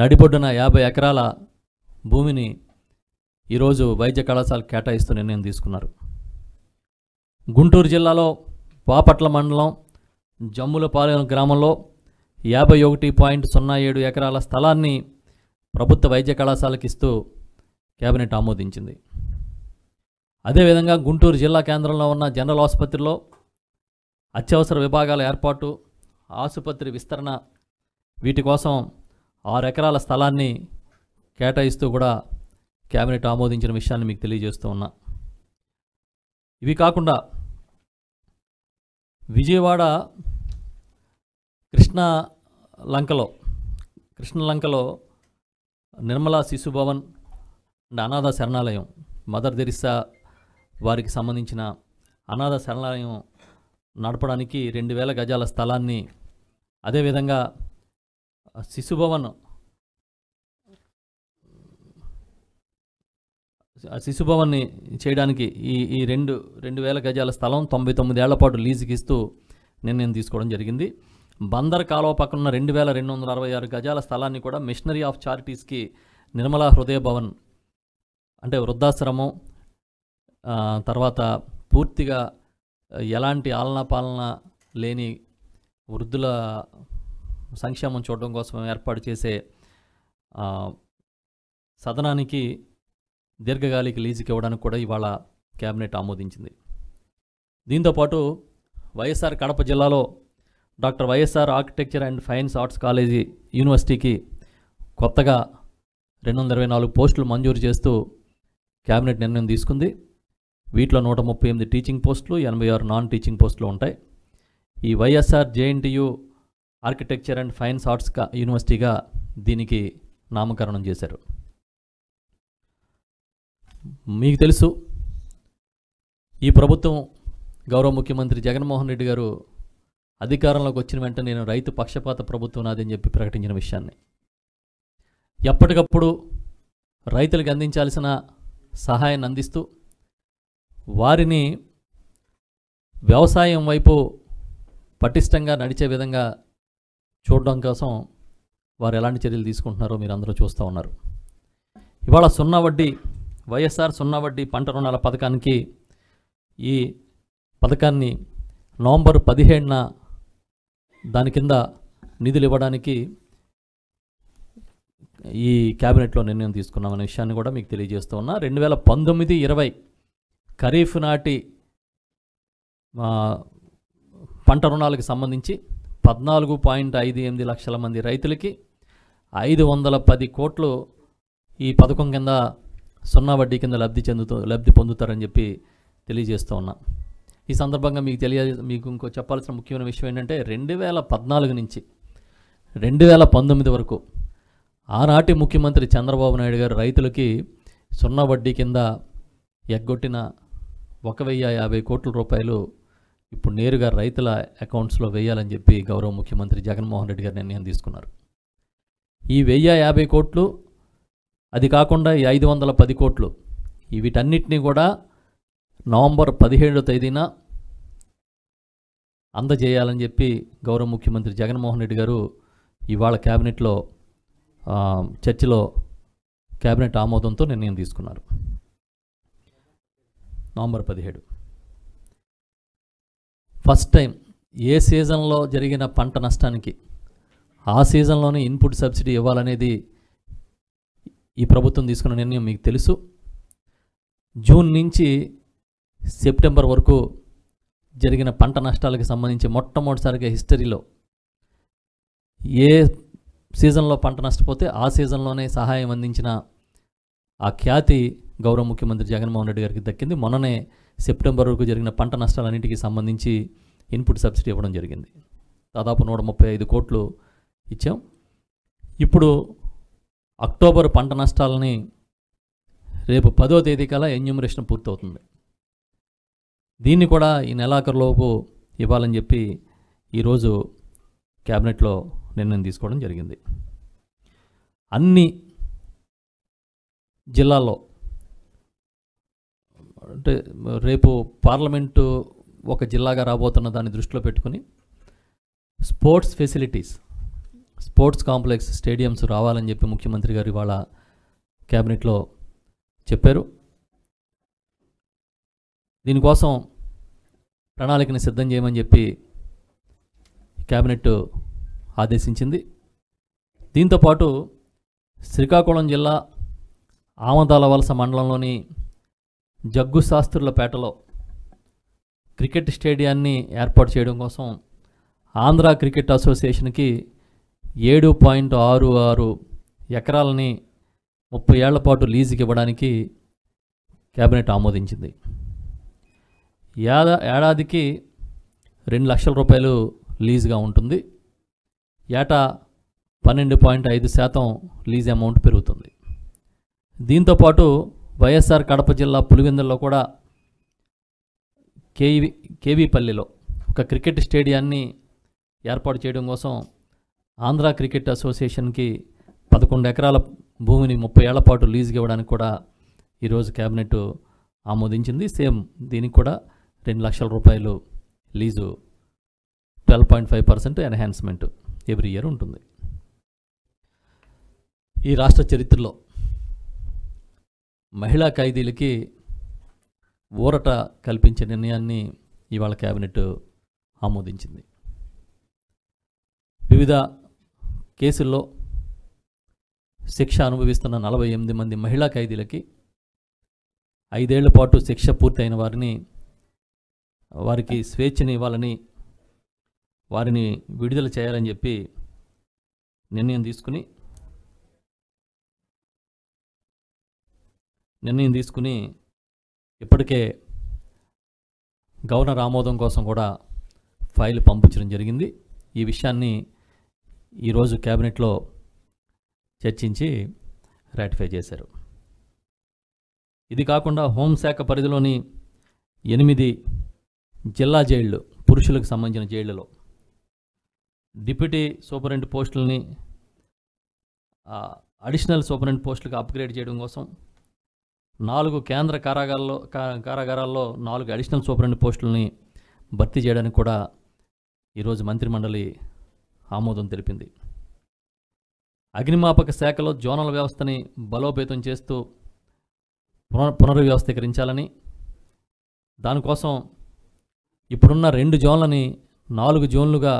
నడిపొడ్డున యాభై ఎకరాల భూమిని ఈరోజు వైద్య కళాశాల కేటాయిస్తూ నిర్ణయం తీసుకున్నారు గుంటూరు జిల్లాలో బాపట్ల మండలం జమ్ములపాలెం గ్రామంలో యాభై ఒకటి పాయింట్ సున్నా ఏడు ఎకరాల స్థలాన్ని ప్రభుత్వ వైద్య కళాశాలకు ఇస్తూ కేబినెట్ ఆమోదించింది అదేవిధంగా గుంటూరు జిల్లా కేంద్రంలో ఉన్న జనరల్ ఆసుపత్రిలో అత్యవసర విభాగాల ఏర్పాటు ఆసుపత్రి విస్తరణ వీటి కోసం ఆరు ఎకరాల స్థలాన్ని కేటాయిస్తూ కూడా కేబినెట్ ఆమోదించిన విషయాన్ని మీకు తెలియజేస్తూ ఉన్నా ఇవి కాకుండా విజయవాడ కృష్ణ లంకలో కృష్ణలంకలో నిర్మలా శిశుభవన్ అండ్ అనాథ శరణాలయం మదర్ దెరిసా వారికి సంబంధించిన అనాథ శరణాలయం నడపడానికి రెండు వేల గజాల స్థలాన్ని అదేవిధంగా శిశుభవన్ శిశుభవన్ని చేయడానికి ఈ ఈ రెండు రెండు వేల గజాల స్థలం తొంభై తొమ్మిది ఏళ్ల పాటు లీజుకి ఇస్తూ నిర్ణయం తీసుకోవడం జరిగింది బందర్ కాలువ పక్కనున్న రెండు వేల రెండు వందల అరవై ఆరు గజాల స్థలాన్ని కూడా మిషనరీ ఆఫ్ చారిటీస్కి నిర్మలా హృదయ భవన్ అంటే వృద్ధాశ్రమం తర్వాత పూర్తిగా ఎలాంటి ఆలనా పాలన లేని వృద్ధుల సంక్షేమం చూడడం కోసం ఏర్పాటు చేసే సదనానికి దీర్ఘకాలిక లీజుకి ఇవ్వడానికి కూడా ఇవాళ కేబినెట్ ఆమోదించింది దీంతోపాటు వైఎస్ఆర్ కడప జిల్లాలో doctor YSR architecture and fines arts college యూనివర్సిటీకి కొత్తగా రెండు వందల ఇరవై నాలుగు పోస్టులు మంజూరు చేస్తూ కేబినెట్ నిర్ణయం తీసుకుంది వీటిలో నూట ముప్పై ఎనిమిది టీచింగ్ పోస్టులు ఎనభై ఆరు నాన్ టీచింగ్ పోస్టులు ఉంటాయి ఈ YSR JNTU architecture and fines arts యూనివర్సిటీగా దీనికి నామకరణం చేశారు మీకు తెలుసు ఈ ప్రభుత్వం గౌరవ ముఖ్యమంత్రి జగన్మోహన్ రెడ్డి గారు అధికారంలోకి వచ్చిన వెంటనే నేను రైతు పక్షపాత ప్రభుత్వం నాదని చెప్పి ప్రకటించిన విషయాన్ని ఎప్పటికప్పుడు రైతులకు అందించాల్సిన సహాయాన్ని అందిస్తూ వారిని వ్యవసాయం వైపు పటిష్టంగా నడిచే విధంగా చూడడం కోసం వారు ఎలాంటి చర్యలు తీసుకుంటున్నారో మీరు అందరూ చూస్తూ ఉన్నారు ఇవాళ సున్నా వడ్డీ వైఎస్ఆర్ సున్నా వడ్డీ పంట రుణాల పథకానికి ఈ పథకాన్ని నవంబర్ పదిహేడున దాని కింద నిధులు ఇవ్వడానికి ఈ క్యాబినెట్లో నిర్ణయం తీసుకున్నామనే విషయాన్ని కూడా మీకు తెలియజేస్తూ ఉన్నా రెండు వేల పంతొమ్మిది ఇరవై ఖరీఫ్ నాటి పంట రుణాలకు సంబంధించి పద్నాలుగు పాయింట్ ఐదు ఎనిమిది లక్షల మంది రైతులకి ఐదు వందల పది కోట్లు ఈ పథకం కింద సున్నా వడ్డీ కింద లబ్ధి చెందుతూ లబ్ధి పొందుతారని చెప్పి తెలియజేస్తూ ఉన్నా ఈ సందర్భంగా మీకు తెలియ మీకు ఇంకో చెప్పాల్సిన ముఖ్యమైన విషయం ఏంటంటే రెండు వేల పద్నాలుగు నుంచి రెండు వేల పంతొమ్మిది వరకు ఆనాటి ముఖ్యమంత్రి చంద్రబాబు నాయుడు గారు రైతులకి సున్నా వడ్డీ కింద ఎగ్గొట్టిన ఒక వెయ్యి యాభై కోట్ల రూపాయలు ఇప్పుడు నేరుగా రైతుల అకౌంట్స్లో వేయాలని చెప్పి గౌరవ ముఖ్యమంత్రి జగన్మోహన్ రెడ్డి గారు నిర్ణయం తీసుకున్నారు ఈ వెయ్యి యాభై కోట్లు అది కాకుండా ఈ ఐదు వందల పది కోట్లు వీటన్నిటినీ కూడా నవంబర్ పదిహేడో తేదీన అందజేయాలని చెప్పి గౌరవ ముఖ్యమంత్రి జగన్మోహన్ రెడ్డి గారు ఇవాళ క్యాబినెట్లో చర్చలో క్యాబినెట్ ఆమోదంతో నిర్ణయం తీసుకున్నారు నవంబర్ పదిహేడు ఫస్ట్ టైం ఏ సీజన్లో జరిగిన పంట నష్టానికి ఆ సీజన్లోనే ఇన్పుట్ సబ్సిడీ ఇవ్వాలనేది ఈ ప్రభుత్వం తీసుకున్న నిర్ణయం మీకు తెలుసు జూన్ నుంచి సెప్టెంబర్ వరకు జరిగిన పంట నష్టాలకు సంబంధించి మొట్టమొదటిసారిగా హిస్టరీలో ఏ సీజన్లో పంట నష్టపోతే ఆ సీజన్లోనే సహాయం అందించిన ఆ ఖ్యాతి గౌరవ ముఖ్యమంత్రి జగన్మోహన్ రెడ్డి గారికి దక్కింది మొన్ననే సెప్టెంబర్ వరకు జరిగిన పంట నష్టాలన్నింటికి సంబంధించి ఇన్పుట్ సబ్సిడీ ఇవ్వడం జరిగింది దాదాపు నూట ముప్పై ఐదు కోట్లు ఇచ్చాం ఇప్పుడు అక్టోబర్ పంట నష్టాలని రేపు పదో తేదీ కల ఎన్యూమరేషన్ పూర్తవుతుంది దీన్ని కూడా ఈ నెలాఖరులోపు ఇవ్వాలని చెప్పి ఈరోజు క్యాబినెట్లో నిర్ణయం తీసుకోవడం జరిగింది అన్ని జిల్లాల్లో అంటే రేపు పార్లమెంటు ఒక జిల్లాగా రాబోతున్న దాన్ని దృష్టిలో పెట్టుకుని sports facilities sports complex stadiums రావాలని చెప్పి ముఖ్యమంత్రి గారు ఇవాళ క్యాబినెట్లో చెప్పారు దీనికోసం ప్రణాళికని సిద్ధం చేయమని చెప్పి క్యాబినెట్ ఆదేశించింది దీంతోపాటు శ్రీకాకుళం జిల్లా ఆమదాలవలస వలస మండలంలోని జగ్గు శాస్త్రులపేటలో క్రికెట్ స్టేడియాన్ని ఏర్పాటు చేయడం కోసం ఆంధ్ర క్రికెట్ అసోసియేషన్కి ఏడు పాయింట్ ఆరు ఆరు ఎకరాలని ముప్పై ఏళ్ల పాటు లీజుకి ఇవ్వడానికి కేబినెట్ ఆమోదించింది ఏడా ఏడాదికి రెండు లక్షల రూపాయలు లీజుగా ఉంటుంది ఏటా పన్నెండు పాయింట్ ఐదు శాతం లీజ్ అమౌంట్ పెరుగుతుంది దీంతోపాటు వైఎస్ఆర్ కడప జిల్లా పులివెందుల్లో కూడా కేవీ కేవీపల్లిలో ఒక క్రికెట్ స్టేడియాన్ని ఏర్పాటు చేయడం కోసం ఆంధ్ర క్రికెట్ అసోసియేషన్కి పదకొండు ఎకరాల భూమిని ముప్పై ఏళ్ల పాటు లీజుకి ఇవ్వడానికి కూడా ఈరోజు క్యాబినెట్ ఆమోదించింది సేమ్ దీనికి కూడా రెండు లక్షల రూపాయలు lease twelve point five percent enhancement every year ఉంటుంది ఈ రాష్ట్ర చరిత్రలో మహిళా ఖైదీలకి ఊరట కల్పించే నిర్ణయాన్ని ఇవాళ క్యాబినెట్ ఆమోదించింది వివిధ కేసుల్లో శిక్ష అనుభవిస్తున్న నలభై ఎనిమిది మంది మహిళా ఖైదీలకి ఐదేళ్ల పాటు శిక్ష పూర్తయిన వారిని వారికి స్వేచ్ఛని ఇవ్వాలని వారిని విడుదల చేయాలని చెప్పి నిర్ణయం తీసుకుని నిర్ణయం తీసుకుని ఇప్పటికే గవర్నర్ ఆమోదం కోసం కూడా ఫైల్ పంపించడం జరిగింది ఈ విషయాన్ని ఈరోజు క్యాబినెట్లో చర్చించి రాటిఫై చేశారు ఇది కాకుండా హోంశాఖ పరిధిలోని ఎనిమిది జిల్లా జైళ్ళు పురుషులకు సంబంధించిన జైళ్లలో డిప్యూటీ సూపరింట్ పోస్టులని అడిషనల్ సూపరింట్ పోస్టులకు అప్గ్రేడ్ చేయడం కోసం నాలుగు కేంద్ర కారాగారాల్లో కారాగారాల్లో నాలుగు అడిషనల్ సూపరింట్ పోస్టులని భర్తీ చేయడానికి కూడా ఈరోజు మంత్రిమండలి ఆమోదం తెలిపింది అగ్నిమాపక శాఖలో జోనల్ వ్యవస్థని బలోపేతం చేస్తూ పునర్ పునర్వ్యవస్థీకరించాలని దానికోసం ఇప్పుడున్న రెండు జోన్లని నాలుగు జోన్లుగా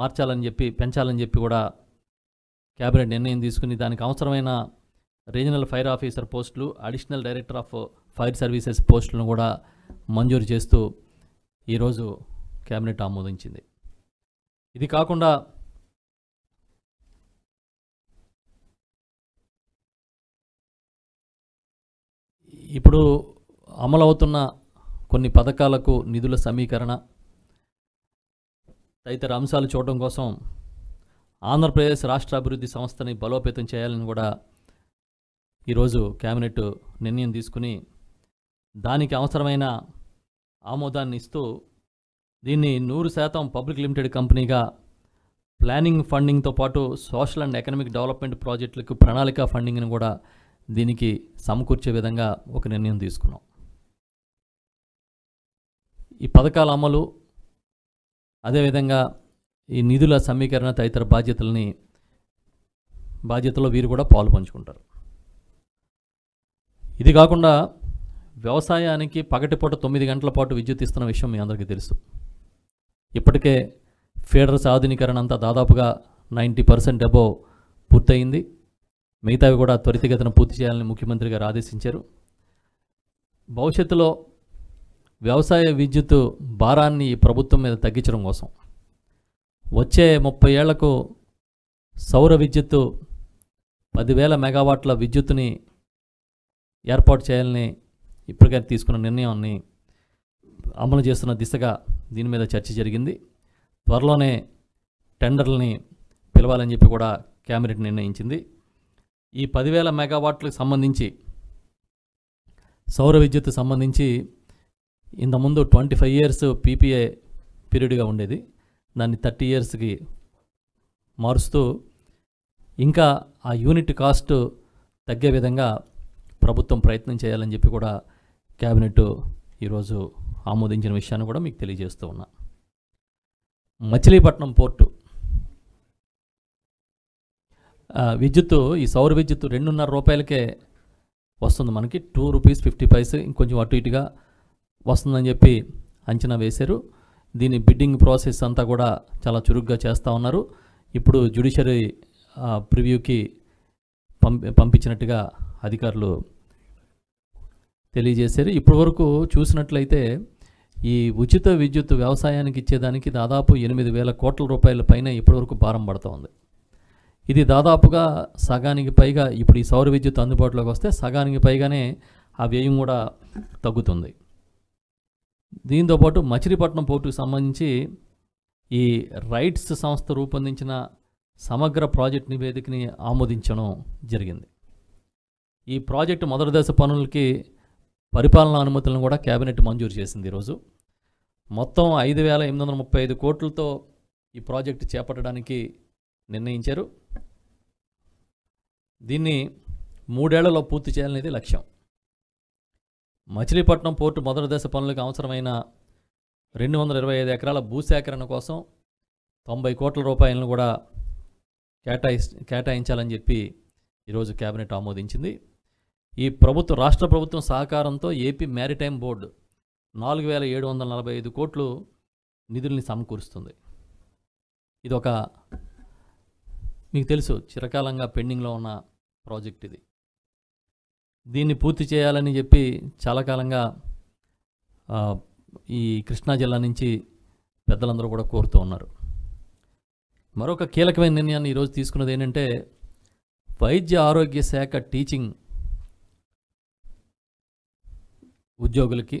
మార్చాలని చెప్పి పెంచాలని చెప్పి కూడా క్యాబినెట్ నిర్ణయం తీసుకుని దానికి అవసరమైన రీజనల్ ఫైర్ ఆఫీసర్ పోస్టులు additional director of fire services పోస్టులను కూడా మంజూరు చేస్తూ ఈరోజు క్యాబినెట్ ఆమోదించింది ఇది కాకుండా ఇప్పుడు అమలవుతున్న కొన్ని పథకాలకు నిధుల సమీకరణ తదితర అంశాలు చూడడం కోసం ఆంధ్రప్రదేశ్ రాష్ట్ర అభివృద్ధి సంస్థని బలోపేతం చేయాలని కూడా ఈరోజు కేబినెట్ నిర్ణయం తీసుకుని దానికి అవసరమైన ఆమోదాన్ని ఇస్తూ దీన్ని నూరు శాతం పబ్లిక్ లిమిటెడ్ కంపెనీగా ప్లానింగ్ ఫండింగ్తో పాటు సోషల్ అండ్ ఎకనామిక్ డెవలప్మెంట్ ప్రాజెక్టులకు ప్రణాళిక ఫండింగ్ని కూడా దీనికి సమకూర్చే విధంగా ఒక నిర్ణయం తీసుకున్నాం ఈ పథకాల అమలు అదేవిధంగా ఈ నిధుల సమీకరణ తదితర బాధ్యతల్ని బాధ్యతలో వీరు కూడా పాలు పంచుకుంటారు ఇది కాకుండా వ్యవసాయానికి పగటిపూట తొమ్మిది గంటల పాటు విద్యుత్ ఇస్తున్న విషయం మీ అందరికీ తెలుసు ఇప్పటికే ఫీడర్స్ ఆధునీకరణ అంతా దాదాపుగా నైంటీ పర్సెంట్ అబోవ్ పూర్తయింది మిగతావి కూడా త్వరితగతిన పూర్తి చేయాలని ముఖ్యమంత్రి గారు ఆదేశించారు భవిష్యత్తులో వ్యవసాయ విద్యుత్ భారాన్ని ప్రభుత్వం మీద తగ్గించడం కోసం వచ్చే ముప్పై ఏళ్లకు సౌర విద్యుత్తు పదివేల మెగావాట్ల విద్యుత్ని ఏర్పాటు చేయాలని ఇప్పటికే తీసుకున్న నిర్ణయాన్ని అమలు చేస్తున్న దిశగా దీని మీద చర్చ జరిగింది త్వరలోనే టెండర్లని పిలవాలని చెప్పి కూడా క్యాబినెట్ నిర్ణయించింది ఈ పదివేల మెగావాట్లకు సంబంధించి సౌర విద్యుత్ సంబంధించి ఇంతకుముందు ట్వంటీ ఫైవ్ ఇయర్స్ పీపీఏ పీరియడ్గా ఉండేది దాన్ని థర్టీ ఇయర్స్కి మారుస్తూ ఇంకా ఆ యూనిట్ కాస్ట్ తగ్గే విధంగా ప్రభుత్వం ప్రయత్నం చేయాలని చెప్పి కూడా క్యాబినెట్ ఈరోజు ఆమోదించిన విషయాన్ని కూడా మీకు తెలియజేస్తూ ఉన్నా మచిలీపట్నం పోర్టు విద్యుత్ ఈ సౌర విద్యుత్ రెండున్నర రూపాయలకే వస్తుంది మనకి టూ రూపీస్ ఫిఫ్టీ ఫైవ్స్ ఇంకొంచెం అటు ఇటుగా వస్తుందని చెప్పి అంచనా వేశారు దీని బిడ్డింగ్ ప్రాసెస్ అంతా కూడా చాలా చురుగ్గా చేస్తూ ఉన్నారు ఇప్పుడు జ్యుడిషియరీ ప్రివ్యూకి పంపి పంపించినట్టుగా అధికారులు తెలియజేశారు ఇప్పటి వరకు చూసినట్లయితే ఈ ఉచిత విద్యుత్ వ్యవసాయానికి ఇచ్చేదానికి దాదాపు ఎనిమిది వేల కోట్ల రూపాయల పైన ఇప్పటివరకు భారం పడుతోంది ఇది దాదాపుగా సగానికి పైగా ఇప్పుడు ఈ సౌర విద్యుత్ అందుబాటులోకి వస్తే సగానికి పైగానే ఆ వ్యయం కూడా తగ్గుతుంది దీంతోపాటు మచిలీపట్నం పోర్టుకు సంబంధించి ఈ రైట్స్ సంస్థ రూపొందించిన సమగ్ర ప్రాజెక్ట్ నివేదికని ఆమోదించడం జరిగింది ఈ ప్రాజెక్టు మొదటి దశ పనులకి పరిపాలనా అనుమతులను కూడా కేబినెట్ మంజూరు చేసింది ఈరోజు మొత్తం ఐదు వేల ఎనిమిది వందల ముప్పై ఐదు కోట్లతో ఈ ప్రాజెక్టు చేపట్టడానికి నిర్ణయించారు దీన్ని మూడేళ్లలో పూర్తి చేయాలనేది లక్ష్యం మచిలీపట్నం పోర్టు మొదటి దశ పనులకు అవసరమైన రెండు వందల ఇరవై ఐదు ఎకరాల భూసేకరణ కోసం తొంభై కోట్ల రూపాయలను కూడా కేటాయి కేటాయించాలని చెప్పి ఈరోజు కేబినెట్ ఆమోదించింది ఈ ప్రభుత్వ రాష్ట్ర ప్రభుత్వం సహకారంతో ఏపీ మ్యారిటైమ్ బోర్డు నాలుగు వేల ఏడు వందల నలభై ఐదు కోట్లు నిధుల్ని సమకూరుస్తుంది ఇది ఒక మీకు తెలుసు చిరకాలంగా పెండింగ్లో ఉన్న ప్రాజెక్ట్ ఇది దీన్ని పూర్తి చేయాలని చెప్పి చాలా కాలంగా ఈ కృష్ణా జిల్లా నుంచి పెద్దలందరూ కూడా కోరుతూ ఉన్నారు మరొక కీలకమైన నిర్ణయాన్ని ఈరోజు తీసుకున్నది ఏంటంటే వైద్య ఆరోగ్య శాఖ టీచింగ్ ఉద్యోగులకి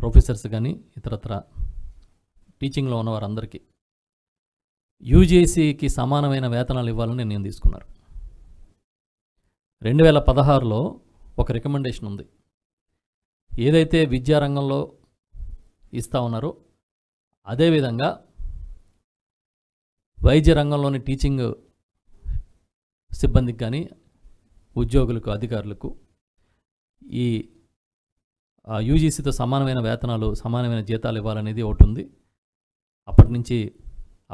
ప్రొఫెసర్స్ కానీ ఇతరత్ర టీచింగ్లో ఉన్న వారందరికీ యూజేసీకి సమానమైన వేతనాలు ఇవ్వాలని నిర్ణయం తీసుకున్నారు రెండు వేల పదహారులో ఒక రికమెండేషన్ ఉంది ఏదైతే విద్యారంగంలో ఇస్తూ ఉన్నారో అదేవిధంగా వైద్య రంగంలోని టీచింగ్ సిబ్బందికి కానీ ఉద్యోగులకు అధికారులకు ఈ యూజీసీతో సమానమైన వేతనాలు సమానమైన జీతాలు ఇవ్వాలనేది ఒకటి ఉంది అప్పటి నుంచి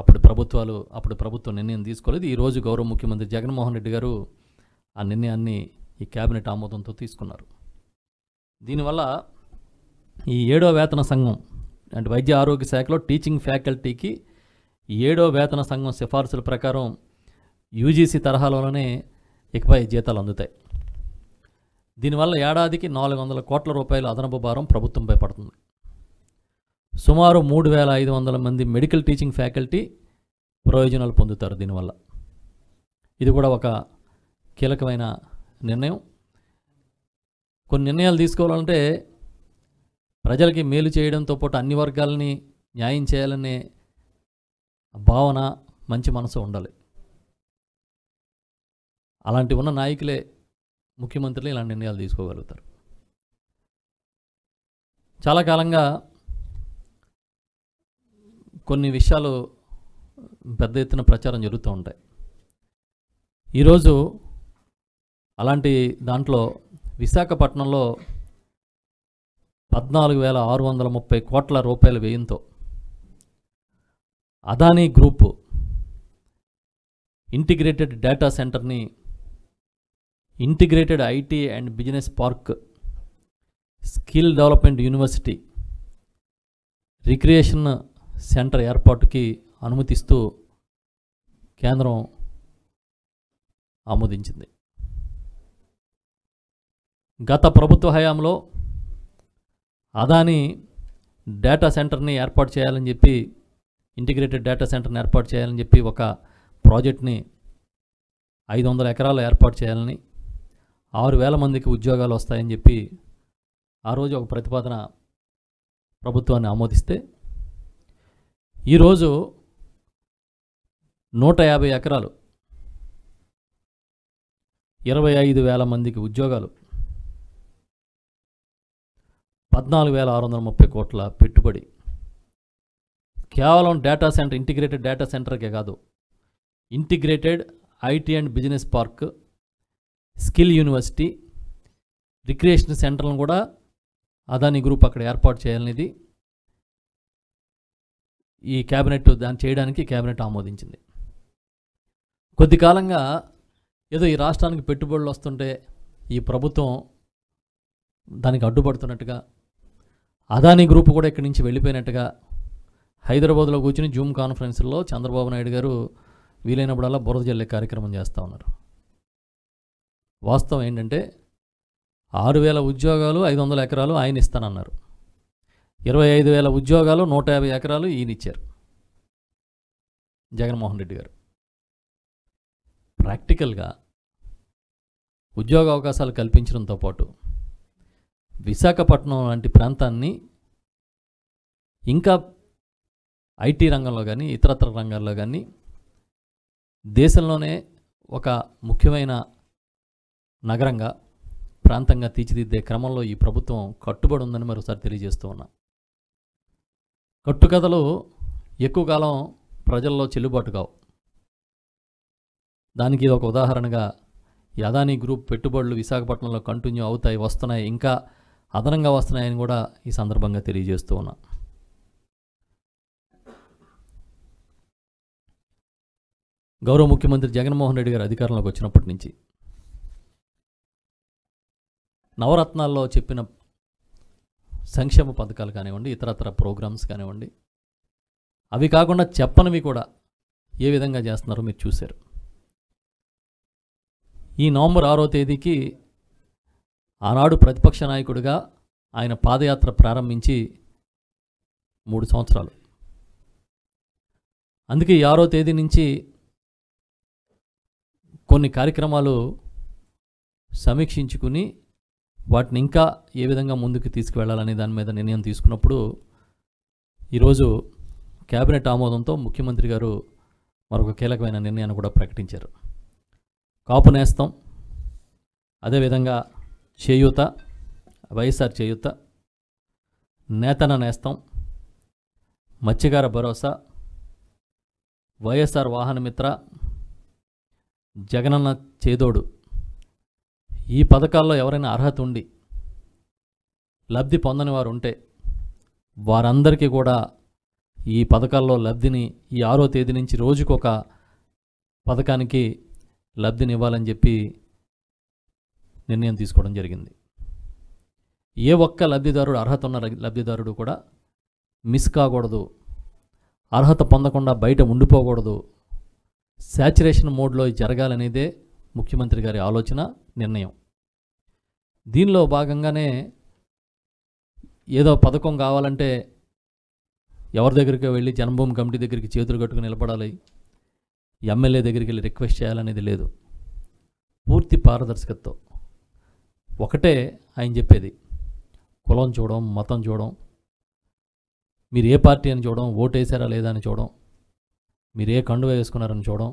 అప్పుడు ప్రభుత్వాలు అప్పుడు ప్రభుత్వం నిర్ణయం తీసుకోలేదు ఈరోజు గౌరవ ముఖ్యమంత్రి జగన్మోహన్ రెడ్డి గారు ఆ నిర్ణయాన్ని ఈ కేబినెట్ ఆమోదంతో తీసుకున్నారు దీనివల్ల ఈ ఏడో వేతన సంఘం అంటే వైద్య ఆరోగ్య శాఖలో టీచింగ్ ఫ్యాకల్టీకి ఏడో వేతన సంఘం సిఫార్సుల ప్రకారం యూజీసీ తరహాలోనే ఇకపై జీతాలు అందుతాయి దీనివల్ల ఏడాదికి నాలుగు వందల కోట్ల రూపాయల అదనపు భారం ప్రభుత్వంపై పడుతుంది సుమారు మూడు వేల ఐదు వందల మంది మెడికల్ టీచింగ్ ఫ్యాకల్టీ ప్రయోజనాలు పొందుతారు దీనివల్ల ఇది కూడా ఒక కీలకమైన నిర్ణయం కొన్ని నిర్ణయాలు తీసుకోవాలంటే ప్రజలకి మేలు చేయడంతో పాటు అన్ని వర్గాలని న్యాయం చేయాలనే భావన మంచి మనసు ఉండాలి అలాంటి ఉన్న నాయకులే ముఖ్యమంత్రులు ఇలాంటి నిర్ణయాలు తీసుకోగలుగుతారు చాలా కాలంగా కొన్ని విషయాలు పెద్ద ఎత్తున ప్రచారం జరుగుతూ ఉంటాయి ఈరోజు అలాంటి దాంట్లో విశాఖపట్నంలో పద్నాలుగు వేల ఆరు వందల ముప్పై కోట్ల రూపాయల వ్యయంతో అదానీ గ్రూపు ఇంటిగ్రేటెడ్ డేటా సెంటర్ని integrated IT and business park skill development university recreation centre ఏర్పాటుకి అనుమతిస్తూ కేంద్రం ఆమోదించింది గత ప్రభుత్వ హయాంలో అదాని డేటా సెంటర్ని ఏర్పాటు చేయాలని చెప్పి ఇంటిగ్రేటెడ్ డేటా సెంటర్ని ఏర్పాటు చేయాలని చెప్పి ఒక ప్రాజెక్ట్ని ఐదు వందల ఎకరాలు ఏర్పాటు చేయాలని ఆరు వేల మందికి ఉద్యోగాలు వస్తాయని చెప్పి ఆ రోజు ఒక ప్రతిపాదన ప్రభుత్వాన్ని ఆమోదిస్తే ఈరోజు నూట యాభై ఎకరాలు ఇరవై ఐదు వేల మందికి ఉద్యోగాలు పద్నాలుగు వేల ఆరు వందల ముప్పై కోట్ల పెట్టుబడి కేవలం డేటా సెంటర్ ఇంటిగ్రేటెడ్ డేటా సెంటర్కే కాదు integrated IT and business park skill university recreation సెంటర్లను కూడా అదానీ గ్రూప్ అక్కడ ఏర్పాటు చేయాలనేది ఈ క్యాబినెట్ దాన్ని చేయడానికి క్యాబినెట్ ఆమోదించింది కొద్ది కాలంగా ఏదో ఈ రాష్ట్రానికి పెట్టుబడులు వస్తుంటే ఈ ప్రభుత్వం దానికి అడ్డుపడుతున్నట్టుగా అదానీ గ్రూప్ కూడా ఇక్కడి నుంచి వెళ్ళిపోయినట్టుగా హైదరాబాద్లో కూర్చుని జూమ్ కాన్ఫరెన్స్లో చంద్రబాబు నాయుడు గారు వీలైనప్పుడల్లా బురద జల్లే కార్యక్రమం చేస్తూ ఉన్నారు వాస్తవం ఏంటంటే ఆరు వేల ఉద్యోగాలు ఐదు వందల ఎకరాలు ఆయన ఇస్తానన్నారు ఇరవై ఐదు వేల ఉద్యోగాలు నూట యాభై ఎకరాలు ఈయన ఇచ్చారు జగన్మోహన్ రెడ్డి గారు ప్రాక్టికల్గా ఉద్యోగ అవకాశాలు కల్పించడంతో పాటు విశాఖపట్నం లాంటి ప్రాంతాన్ని ఇంకా ఐటీ రంగంలో కానీ ఇతరత్ర రంగాల్లో కానీ దేశంలోనే ఒక ముఖ్యమైన నగరంగా ప్రాంతంగా తీర్చిదిద్దే క్రమంలో ఈ ప్రభుత్వం కట్టుబడి ఉందని మరోసారి తెలియజేస్తూ ఉన్నా కట్టుకథలు ఎక్కువ కాలం ప్రజల్లో చెల్లుబాటు కావు దానికి ఒక ఉదాహరణగా యాదాని గ్రూప్ పెట్టుబడులు విశాఖపట్నంలో కంటిన్యూ అవుతాయి వస్తున్నాయి ఇంకా అదనంగా వస్తున్నాయని కూడా ఈ సందర్భంగా తెలియజేస్తూ ఉన్నా గౌరవ ముఖ్యమంత్రి జగన్మోహన్ రెడ్డి గారు అధికారంలోకి వచ్చినప్పటి నుంచి నవరత్నాల్లో చెప్పిన సంక్షేమ పథకాలు కానివ్వండి ఇతరత్ర ప్రోగ్రామ్స్ కానివ్వండి అవి కాకుండా చెప్పనివి కూడా ఏ విధంగా చేస్తున్నారో మీరు చూశారు ఈ నవంబర్ ఆరో తేదీకి ఆనాడు ప్రతిపక్ష నాయకుడిగా ఆయన పాదయాత్ర ప్రారంభించి మూడు సంవత్సరాలు అందుకే ఈ ఆరో తేదీ నుంచి కొన్ని కార్యక్రమాలు సమీక్షించుకుని వాటిని ఇంకా ఏ విధంగా ముందుకు తీసుకువెళ్లాలనే దాని మీద నిర్ణయం తీసుకున్నప్పుడు ఈరోజు కేబినెట్ ఆమోదంతో ముఖ్యమంత్రి గారు మరొక కీలకమైన నిర్ణయాన్ని కూడా ప్రకటించారు కాపు నేస్తం అదేవిధంగా చేయూత వైఎస్ఆర్ చేయూత నేతన నేస్తం మత్స్యకార భరోసా వైఎస్ఆర్ వాహనమిత్ర జగనన్న చేదోడు ఈ పథకాల్లో ఎవరైనా అర్హత ఉండి లబ్ధి పొందని వారు ఉంటే వారందరికీ కూడా ఈ పథకాల్లో లబ్ధిని ఈ ఆరో తేదీ నుంచి రోజుకొక పథకానికి లబ్ధిని ఇవ్వాలని చెప్పి నిర్ణయం తీసుకోవడం జరిగింది ఏ ఒక్క లబ్ధిదారుడు అర్హత ఉన్న లబ్ధిదారుడు కూడా మిస్ కాకూడదు అర్హత పొందకుండా బయట ఉండిపోకూడదు శాచురేషన్ మోడ్లో జరగాలనేదే ముఖ్యమంత్రి గారి ఆలోచన నిర్ణయం దీనిలో భాగంగానే ఏదో పథకం కావాలంటే ఎవరి దగ్గరికి వెళ్ళి జనభూమి కమిటీ దగ్గరికి చేతులు కట్టుకుని నిలబడాలి ఎమ్మెల్యే దగ్గరికి వెళ్ళి రిక్వెస్ట్ చేయాలనేది లేదు పూర్తి పారదర్శకతతో ఒకటే ఆయన చెప్పేది కులం చూడడం మతం చూడడం మీరు ఏ పార్టీ అని చూడడం ఓటు వేసారా లేదా అని చూడడం మీరు ఏ కండువ వేసుకున్నారని చూడడం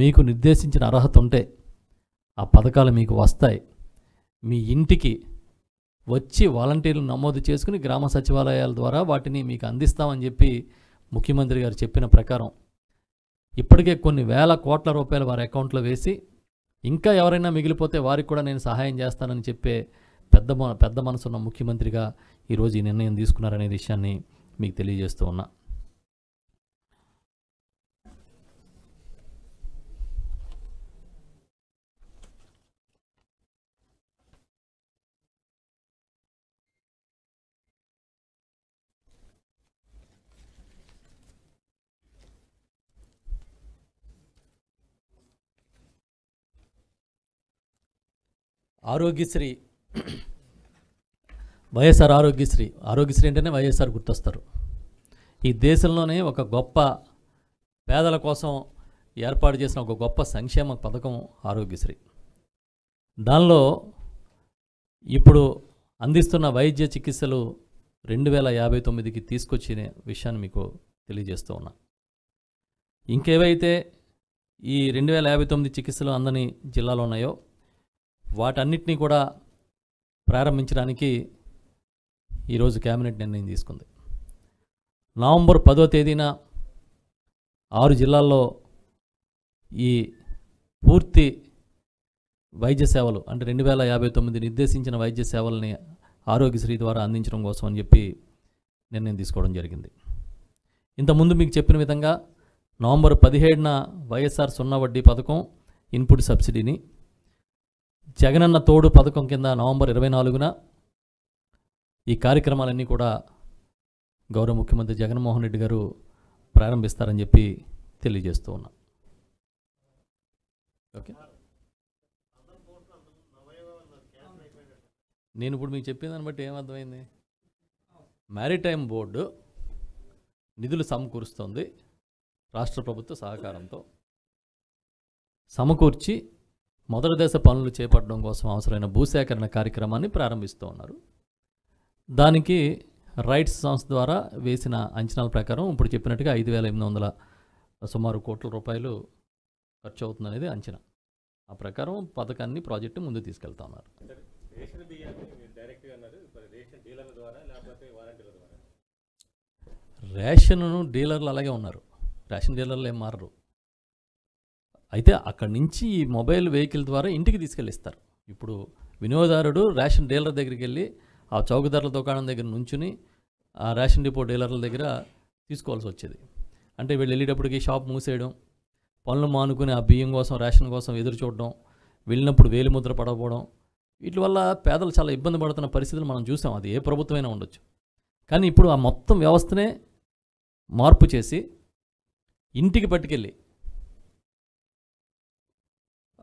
మీకు నిర్దేశించిన అర్హత ఉంటే ఆ పథకాలు మీకు వస్తాయి మీ ఇంటికి వచ్చి వాలంటీర్లు నమోదు చేసుకుని గ్రామ సచివాలయాల ద్వారా వాటిని మీకు అందిస్తామని చెప్పి ముఖ్యమంత్రి గారు చెప్పిన ప్రకారం ఇప్పటికే కొన్ని వేల కోట్ల రూపాయలు వారి అకౌంట్లో వేసి ఇంకా ఎవరైనా మిగిలిపోతే వారికి కూడా నేను సహాయం చేస్తానని చెప్పే పెద్ద పెద్ద మనసున్న ముఖ్యమంత్రిగా ఈరోజు ఈ నిర్ణయం తీసుకున్నారనే విషయాన్ని మీకు తెలియజేస్తూ ఉన్నా ఆరోగ్యశ్రీ వైఎస్ఆర్ ఆరోగ్యశ్రీ ఆరోగ్యశ్రీ అంటేనే వైఎస్ఆర్ గుర్తొస్తారు ఈ దేశంలోనే ఒక గొప్ప పేదల కోసం ఏర్పాటు చేసిన ఒక గొప్ప సంక్షేమ పథకం ఆరోగ్యశ్రీ దానిలో ఇప్పుడు అందిస్తున్న వైద్య చికిత్సలు రెండు వేల యాభై తొమ్మిదికి తీసుకొచ్చిన విషయాన్ని మీకు తెలియజేస్తూ ఉన్నా ఇంకేవైతే ఈ రెండు వేల యాభై తొమ్మిది చికిత్సలు అందని జిల్లాలో ఉన్నాయో వాటన్నిటినీ కూడా ప్రారంభించడానికి ఈరోజు క్యాబినెట్ నిర్ణయం తీసుకుంది నవంబర్ పదో తేదీన ఆరు జిల్లాల్లో ఈ పూర్తి వైద్య సేవలు అంటే రెండు వేల యాభై తొమ్మిది నిర్దేశించిన వైద్య సేవల్ని ఆరోగ్యశ్రీ ద్వారా అందించడం కోసం అని చెప్పి నిర్ణయం తీసుకోవడం జరిగింది ఇంతకుముందు మీకు చెప్పిన విధంగా నవంబర్ పదిహేడున వైఎస్ఆర్ సున్నా వడ్డీ పథకం ఇన్పుట్ సబ్సిడీని జగనన్న తోడు పథకం కింద నవంబర్ ఇరవై నాలుగున ఈ కార్యక్రమాలన్నీ కూడా గౌరవ ముఖ్యమంత్రి జగన్మోహన్ రెడ్డి గారు ప్రారంభిస్తారని చెప్పి తెలియజేస్తూ ఉన్నా ఓకే నేను ఇప్పుడు మీకు దాన్ని బట్టి ఏమర్థమైంది మ్యారిటైమ్ బోర్డు నిధులు సమకూరుస్తుంది రాష్ట్ర ప్రభుత్వ సహకారంతో సమకూర్చి మొదటి దశ పనులు చేపట్టడం కోసం అవసరమైన భూసేకరణ కార్యక్రమాన్ని ప్రారంభిస్తూ ఉన్నారు దానికి రైట్స్ సంస్థ ద్వారా వేసిన అంచనాల ప్రకారం ఇప్పుడు చెప్పినట్టుగా ఐదు వేల ఎనిమిది వందల సుమారు కోట్ల రూపాయలు ఖర్చు అవుతుందనేది అంచనా ఆ ప్రకారం పథకాన్ని ప్రాజెక్టు ముందు తీసుకెళ్తా ఉన్నారు రేషన్ను డీలర్లు అలాగే ఉన్నారు రేషన్ డీలర్లు ఏం మారరు అయితే అక్కడి నుంచి ఈ మొబైల్ వెహికల్ ద్వారా ఇంటికి తీసుకెళ్ళిస్తారు ఇప్పుడు వినియోగదారుడు రేషన్ డీలర్ దగ్గరికి వెళ్ళి ఆ చౌకధరల దుకాణం దగ్గర నుంచుని ఆ రేషన్ డిపో డీలర్ల దగ్గర తీసుకోవాల్సి వచ్చేది అంటే వీళ్ళు వెళ్ళేటప్పటికి షాప్ మూసేయడం పనులు మానుకుని ఆ బియ్యం కోసం రేషన్ కోసం ఎదురు చూడడం వెళ్ళినప్పుడు ముద్ర పడకపోవడం వీటి వల్ల పేదలు చాలా ఇబ్బంది పడుతున్న పరిస్థితులు మనం చూసాం అది ఏ ప్రభుత్వమైనా ఉండొచ్చు కానీ ఇప్పుడు ఆ మొత్తం వ్యవస్థనే మార్పు చేసి ఇంటికి పట్టుకెళ్ళి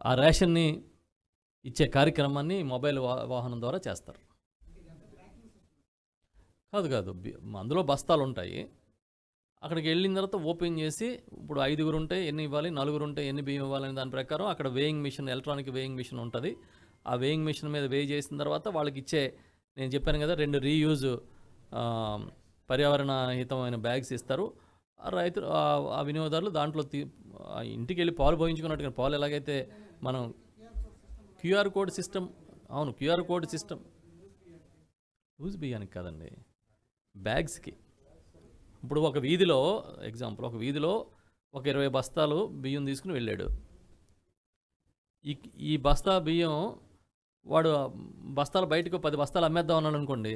ఆ రేషన్ని ఇచ్చే కార్యక్రమాన్ని మొబైల్ వాహనం ద్వారా చేస్తారు కాదు కాదు అందులో బస్తాలు ఉంటాయి అక్కడికి వెళ్ళిన తర్వాత ఓపెన్ చేసి ఇప్పుడు ఐదుగురు ఉంటే ఎన్ని ఇవ్వాలి నలుగురు ఉంటే ఎన్ని బియ్యం ఇవ్వాలనే దాని ప్రకారం అక్కడ weighing machine electronic weighing machine ఉంటుంది ఆ వేయింగ్ మిషన్ మీద వే చేసిన తర్వాత వాళ్ళకి ఇచ్చే నేను చెప్పాను కదా రెండు రీయూజ్ పర్యావరణ హితమైన బ్యాగ్స్ ఇస్తారు రైతులు ఆ వినియోగదారులు దాంట్లో ఇంటికి వెళ్ళి పాలు పోయించుకున్నట్టుగా పాలు ఎలాగైతే మనం క్యూఆర్ కోడ్ సిస్టమ్ అవును క్యూఆర్ కోడ్ సిస్టమ్ లూజ్ బియ్యానికి కాదండి బ్యాగ్స్కి ఇప్పుడు ఒక వీధిలో ఎగ్జాంపుల్ ఒక వీధిలో ఒక ఇరవై బస్తాలు బియ్యం తీసుకుని వెళ్ళాడు ఈ ఈ బస్తా బియ్యం వాడు బస్తాలు బయటకు పది బస్తాలు అమ్మేద్దాం అన్నాడు అనుకోండి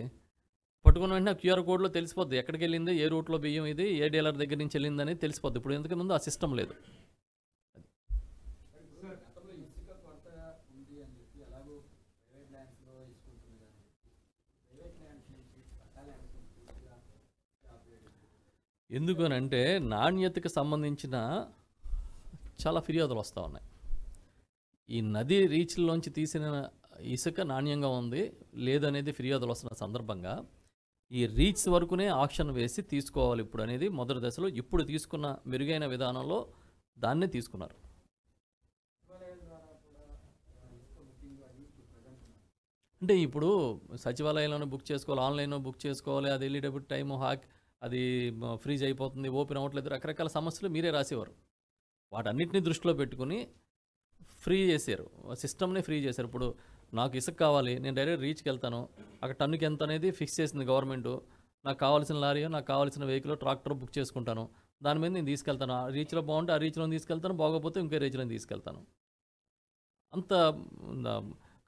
పట్టుకున్న వెంటనే క్యూఆర్ కోడ్లో తెలిసిపోద్ది ఎక్కడికి వెళ్ళింది ఏ రూట్లో బియ్యం ఇది ఏ డీలర్ దగ్గర నుంచి వెళ్ళిందని తెలిసిపోద్ది ఇప్పుడు ఎందుకు ముందు ఆ సిస్టమ్ లేదు ఎందుకు అని అంటే నాణ్యతకు సంబంధించిన చాలా ఫిర్యాదులు వస్తూ ఉన్నాయి ఈ నది రీచ్లోంచి తీసిన ఇసుక నాణ్యంగా ఉంది లేదనేది ఫిర్యాదులు వస్తున్న సందర్భంగా ఈ రీచ్ వరకునే ఆక్షన్ వేసి తీసుకోవాలి ఇప్పుడు అనేది మొదటి దశలో ఇప్పుడు తీసుకున్న మెరుగైన విధానంలో దాన్నే తీసుకున్నారు అంటే ఇప్పుడు సచివాలయంలోనే బుక్ చేసుకోవాలి ఆన్లైన్లో బుక్ చేసుకోవాలి అది వెళ్ళేటప్పుడు టైము హాక్ అది ఫ్రీజ్ అయిపోతుంది ఓపెన్ అవ్వట్లేదు రకరకాల సమస్యలు మీరే రాసేవారు వాటన్నిటిని దృష్టిలో పెట్టుకుని ఫ్రీ చేశారు సిస్టమ్ని ఫ్రీ చేశారు ఇప్పుడు నాకు ఇసుక కావాలి నేను డైరెక్ట్ రీచ్కి వెళ్తాను అక్కడ టన్నుకి ఎంత అనేది ఫిక్స్ చేసింది గవర్నమెంట్ నాకు కావాల్సిన లారీయో నాకు కావాల్సిన వెహికల్ ట్రాక్టర్ బుక్ చేసుకుంటాను దాని మీద నేను తీసుకెళ్తాను ఆ రీచ్లో బాగుంటే ఆ రీచ్లో తీసుకెళ్తాను బాగోపోతే ఇంకే రీచ్లో తీసుకెళ్తాను అంత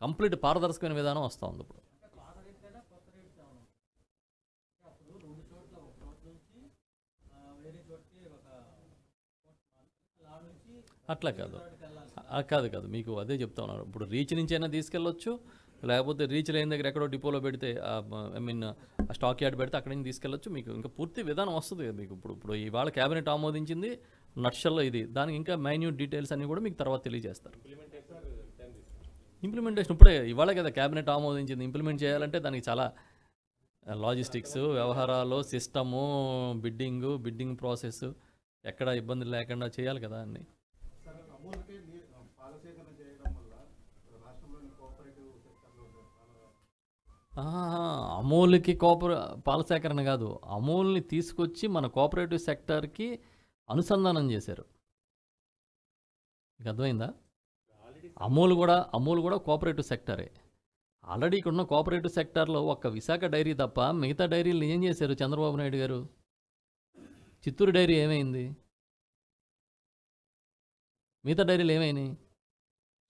కంప్లీట్ పారదర్శకమైన విధానం వస్తూ ఉంది ఇప్పుడు అట్లా కాదు కాదు కాదు మీకు అదే చెప్తా ఉన్నారు ఇప్పుడు రీచ్ నుంచి అయినా తీసుకెళ్ళొచ్చు లేకపోతే రీచ్ లేని దగ్గర ఎక్కడో డిపోలో పెడితే ఐ మీన్ స్టాక్ యార్డ్ పెడితే అక్కడి నుంచి తీసుకెళ్ళొచ్చు మీకు ఇంకా పూర్తి విధానం వస్తుంది కదా మీకు ఇప్పుడు ఇప్పుడు ఇవాళ క్యాబినెట్ ఆమోదించింది నక్షల్లో ఇది దానికి ఇంకా మైన్యూట్ డీటెయిల్స్ అన్ని కూడా మీకు తర్వాత తెలియజేస్తారు ఇంప్లిమెంటేషన్ ఇప్పుడే ఇవాళ కదా క్యాబినెట్ ఆమోదించింది ఇంప్లిమెంట్ చేయాలంటే దానికి చాలా లాజిస్టిక్స్ వ్యవహారాలు సిస్టము బిడ్డింగు బిడ్డింగ్ ప్రాసెస్ ఎక్కడ ఇబ్బంది లేకుండా చేయాలి కదా అన్నీ పాలసేకరణ అమూల్కి కోపర పాల సేకరణ కాదు అమూల్ని తీసుకొచ్చి మన కోఆపరేటివ్ సెక్టర్కి అనుసంధానం చేశారు మీకు అర్థమైందా అమూల్ కూడా అమూల్ కూడా కోఆపరేటివ్ సెక్టరే ఆల్రెడీ ఇక్కడ ఉన్న కోఆపరేటివ్ సెక్టర్లో ఒక్క విశాఖ డైరీ తప్ప మిగతా డైరీలు ఏం చేశారు చంద్రబాబు నాయుడు గారు చిత్తూరు డైరీ ఏమైంది మిగతా డైరీలు ఏమైనాయి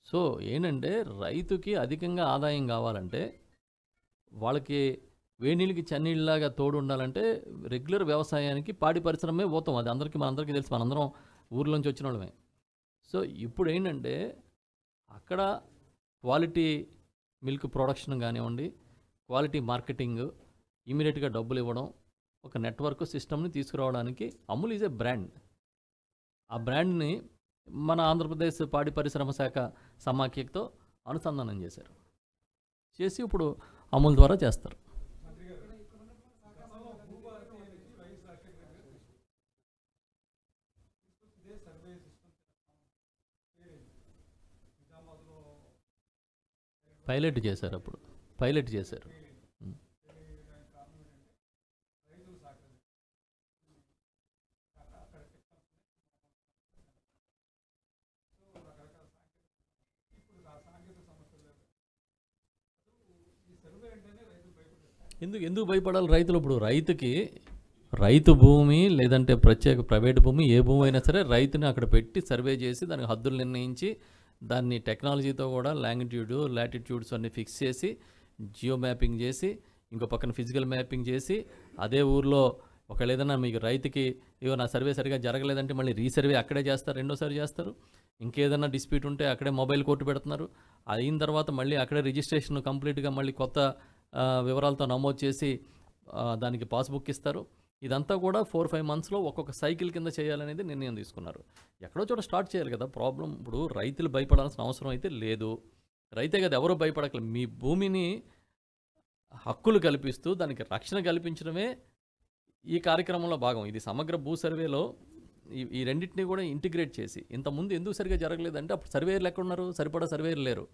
సో ఏంటంటే రైతుకి అధికంగా ఆదాయం కావాలంటే వాళ్ళకి వేణీళ్ళకి చన్నీళ్ళలాగా తోడు ఉండాలంటే రెగ్యులర్ వ్యవసాయానికి పాడి పరిశ్రమే పోతాం అది అందరికీ అందరికీ తెలుసు మనందరం ఊర్లోంచి వచ్చిన వాళ్ళమే సో ఇప్పుడు ఏంటంటే అక్కడ క్వాలిటీ మిల్క్ ప్రొడక్షన్ కానివ్వండి క్వాలిటీ మార్కెటింగ్ ఇమీడియట్గా డబ్బులు ఇవ్వడం ఒక నెట్వర్క్ సిస్టమ్ని తీసుకురావడానికి అమూల్ ఈజ్ ఏ బ్రాండ్ ఆ బ్రాండ్ని మన ఆంధ్రప్రదేశ్ పాడి పరిశ్రమ శాఖ సమాఖ్యతో అనుసంధానం చేశారు చేసి ఇప్పుడు అమూల్ ద్వారా చేస్తారు పైలట్ చేశారు అప్పుడు పైలట్ చేశారు ఎందుకు ఎందుకు భయపడాలి రైతులు ఇప్పుడు రైతుకి రైతు భూమి లేదంటే ప్రత్యేక ప్రైవేట్ భూమి ఏ భూమి అయినా సరే రైతుని అక్కడ పెట్టి సర్వే చేసి దానికి హద్దులు నిర్ణయించి దాన్ని టెక్నాలజీతో కూడా లాంగిట్యూడ్ లాటిట్యూడ్స్ అన్నీ ఫిక్స్ చేసి జియో మ్యాపింగ్ చేసి ఇంకో పక్కన ఫిజికల్ మ్యాపింగ్ చేసి అదే ఊర్లో ఒకవేళ ఏదైనా మీకు రైతుకి ఇవో నా సర్వే సరిగా జరగలేదంటే మళ్ళీ రీసర్వే అక్కడే చేస్తారు రెండోసారి చేస్తారు ఇంకేదైనా డిస్ప్యూట్ ఉంటే అక్కడే మొబైల్ కోర్టు పెడుతున్నారు అయిన తర్వాత మళ్ళీ అక్కడే రిజిస్ట్రేషన్ కంప్లీట్గా మళ్ళీ కొత్త వివరాలతో నమోదు చేసి దానికి పాస్బుక్ ఇస్తారు ఇదంతా కూడా ఫోర్ ఫైవ్ మంత్స్లో ఒక్కొక్క సైకిల్ కింద చేయాలనేది నిర్ణయం తీసుకున్నారు ఎక్కడో చోట స్టార్ట్ చేయాలి కదా ప్రాబ్లం ఇప్పుడు రైతులు భయపడాల్సిన అవసరం అయితే లేదు రైతే కదా ఎవరు భయపడకలు మీ భూమిని హక్కులు కల్పిస్తూ దానికి రక్షణ కల్పించడమే ఈ కార్యక్రమంలో భాగం ఇది సమగ్ర భూ సర్వేలో ఈ ఈ రెండింటిని కూడా ఇంటిగ్రేట్ చేసి ఇంతకుముందు ఎందుకు సరిగా జరగలేదంటే అప్పుడు సర్వేయర్లు ఎక్కడున్నారు సరిపడా సర్వేయర్లు లేరు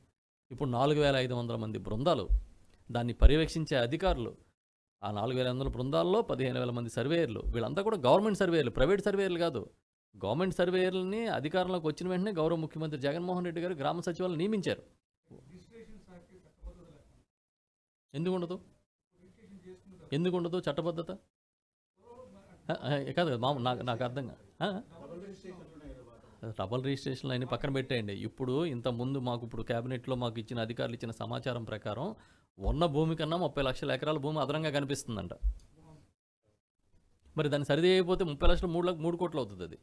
ఇప్పుడు నాలుగు వేల ఐదు వందల మంది బృందాలు దాన్ని పర్యవేక్షించే అధికారులు ఆ నాలుగు వేల వందల బృందాల్లో పదిహేను వేల మంది సర్వేయర్లు వీళ్ళంతా కూడా గవర్నమెంట్ సర్వేయర్లు ప్రైవేట్ సర్వేయర్లు కాదు గవర్నమెంట్ సర్వేయర్లని అధికారంలోకి వచ్చిన వెంటనే గౌరవ ముఖ్యమంత్రి జగన్మోహన్ రెడ్డి గారు గ్రామ సచివాలను నియమించారు ఎందుకు ఉండదు ఎందుకు ఉండదు చట్టబద్ధత కాదు కదా మామూలు నాకు నాకు అర్థం డబల్ రిజిస్ట్రేషన్లు అయినా పక్కన పెట్టేయండి ఇప్పుడు ఇంత ముందు మాకు ఇప్పుడు క్యాబినెట్లో మాకు ఇచ్చిన అధికారులు ఇచ్చిన సమాచారం ప్రకారం ఉన్న భూమి కన్నా ముప్పై లక్షల ఎకరాల భూమి అదనంగా కనిపిస్తుందంట మరి దాన్ని సరిది అయిపోతే ముప్పై లక్షలు మూడు మూడు కోట్లు అవుతుంది అది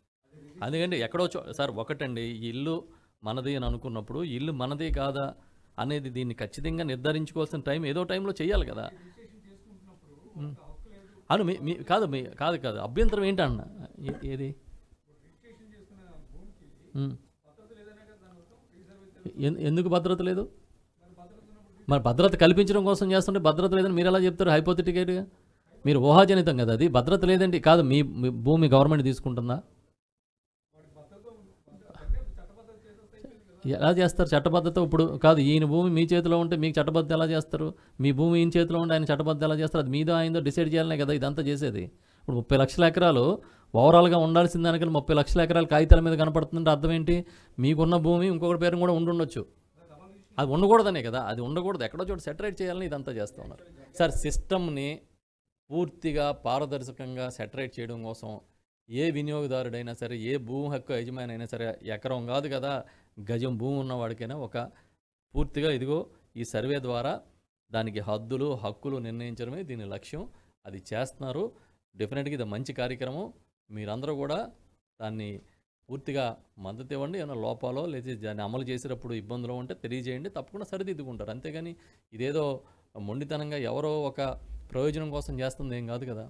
అందుకంటే ఎక్కడో సార్ ఒకటండి ఇల్లు మనది అని అనుకున్నప్పుడు ఇల్లు మనది కాదా అనేది దీన్ని ఖచ్చితంగా నిర్ధారించుకోవాల్సిన టైం ఏదో టైంలో చేయాలి కదా అను మీ మీ కాదు మీ కాదు కాదు అభ్యంతరం ఏంటన్న ఏది ఎందుకు భద్రత లేదు మరి భద్రత కల్పించడం కోసం చేస్తుంటే భద్రత లేదని మీరు ఎలా చెప్తారు హైపోతిటికేట్గా మీరు ఊహాజనితం కదా అది భద్రత లేదండి కాదు మీ భూమి గవర్నమెంట్ తీసుకుంటుందా ఎలా చేస్తారు చట్టబద్ధత ఇప్పుడు కాదు ఈయన భూమి మీ చేతిలో ఉంటే మీకు చట్టబద్ధత ఎలా చేస్తారు మీ భూమి ఈయన చేతిలో ఉంటే ఆయన చట్టబద్ధత ఎలా చేస్తారు అది మీదో ఆయనదో డిసైడ్ చేయాలనే కదా ఇదంతా చేసేది ఇప్పుడు ముప్పై లక్షల ఎకరాలు ఓవరాల్గా ఉండాల్సిన దానికన్నా ముప్పై లక్షల ఎకరాలు కాగితాల మీద కనపడుతుందంటే అర్థం ఏంటి మీకున్న భూమి ఇంకొకటి పేరు కూడా ఉండుండొచ్చు అది ఉండకూడదనే కదా అది ఉండకూడదు ఎక్కడో చోటు సెటరేట్ చేయాలని ఇదంతా చేస్తూ ఉన్నారు సార్ సిస్టమ్ని పూర్తిగా పారదర్శకంగా సెటరేట్ చేయడం కోసం ఏ వినియోగదారుడైనా సరే ఏ భూమి హక్కు యజమాని అయినా సరే ఎకరం కాదు కదా గజం భూమి ఉన్నవాడికైనా ఒక పూర్తిగా ఇదిగో ఈ సర్వే ద్వారా దానికి హద్దులు హక్కులు నిర్ణయించడమే దీని లక్ష్యం అది చేస్తున్నారు డెఫినెట్గా ఇది మంచి కార్యక్రమం మీరందరూ కూడా దాన్ని పూర్తిగా మద్దతు ఇవ్వండి ఏమైనా లోపాలో లేదా దాన్ని అమలు చేసేటప్పుడు ఇబ్బందులు ఉంటే తెలియజేయండి తప్పకుండా సరిదిద్దుకుంటారు అంతేగాని ఇదేదో మొండితనంగా ఎవరో ఒక ప్రయోజనం కోసం చేస్తుంది ఏం కాదు కదా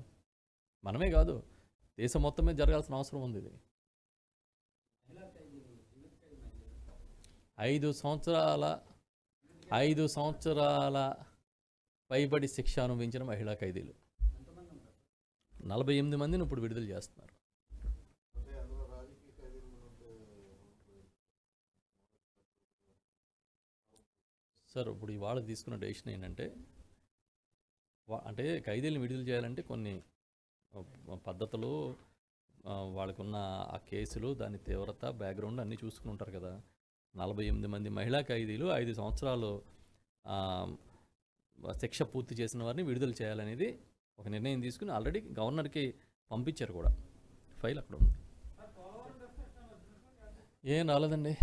మనమే కాదు దేశం మొత్తమే జరగాల్సిన అవసరం ఉంది ఇది ఐదు సంవత్సరాల ఐదు సంవత్సరాల పైబడి శిక్ష అనుభవించిన మహిళా ఖైదీలు నలభై ఎనిమిది మందిని ఇప్పుడు విడుదల చేస్తున్నారు సార్ ఇప్పుడు ఇవాళ తీసుకున్న డెసిషన్ ఏంటంటే అంటే ఖైదీలను విడుదల చేయాలంటే కొన్ని పద్ధతులు వాళ్ళకున్న ఆ కేసులు దాని తీవ్రత బ్యాక్గ్రౌండ్ అన్నీ చూసుకుని ఉంటారు కదా నలభై ఎనిమిది మంది మహిళా ఖైదీలు ఐదు సంవత్సరాలు శిక్ష పూర్తి చేసిన వారిని విడుదల చేయాలనేది ఒక నిర్ణయం తీసుకుని ఆల్రెడీ గవర్నర్కి పంపించారు కూడా ఫైల్ అక్కడ ఉంది ఏం రాలేదండి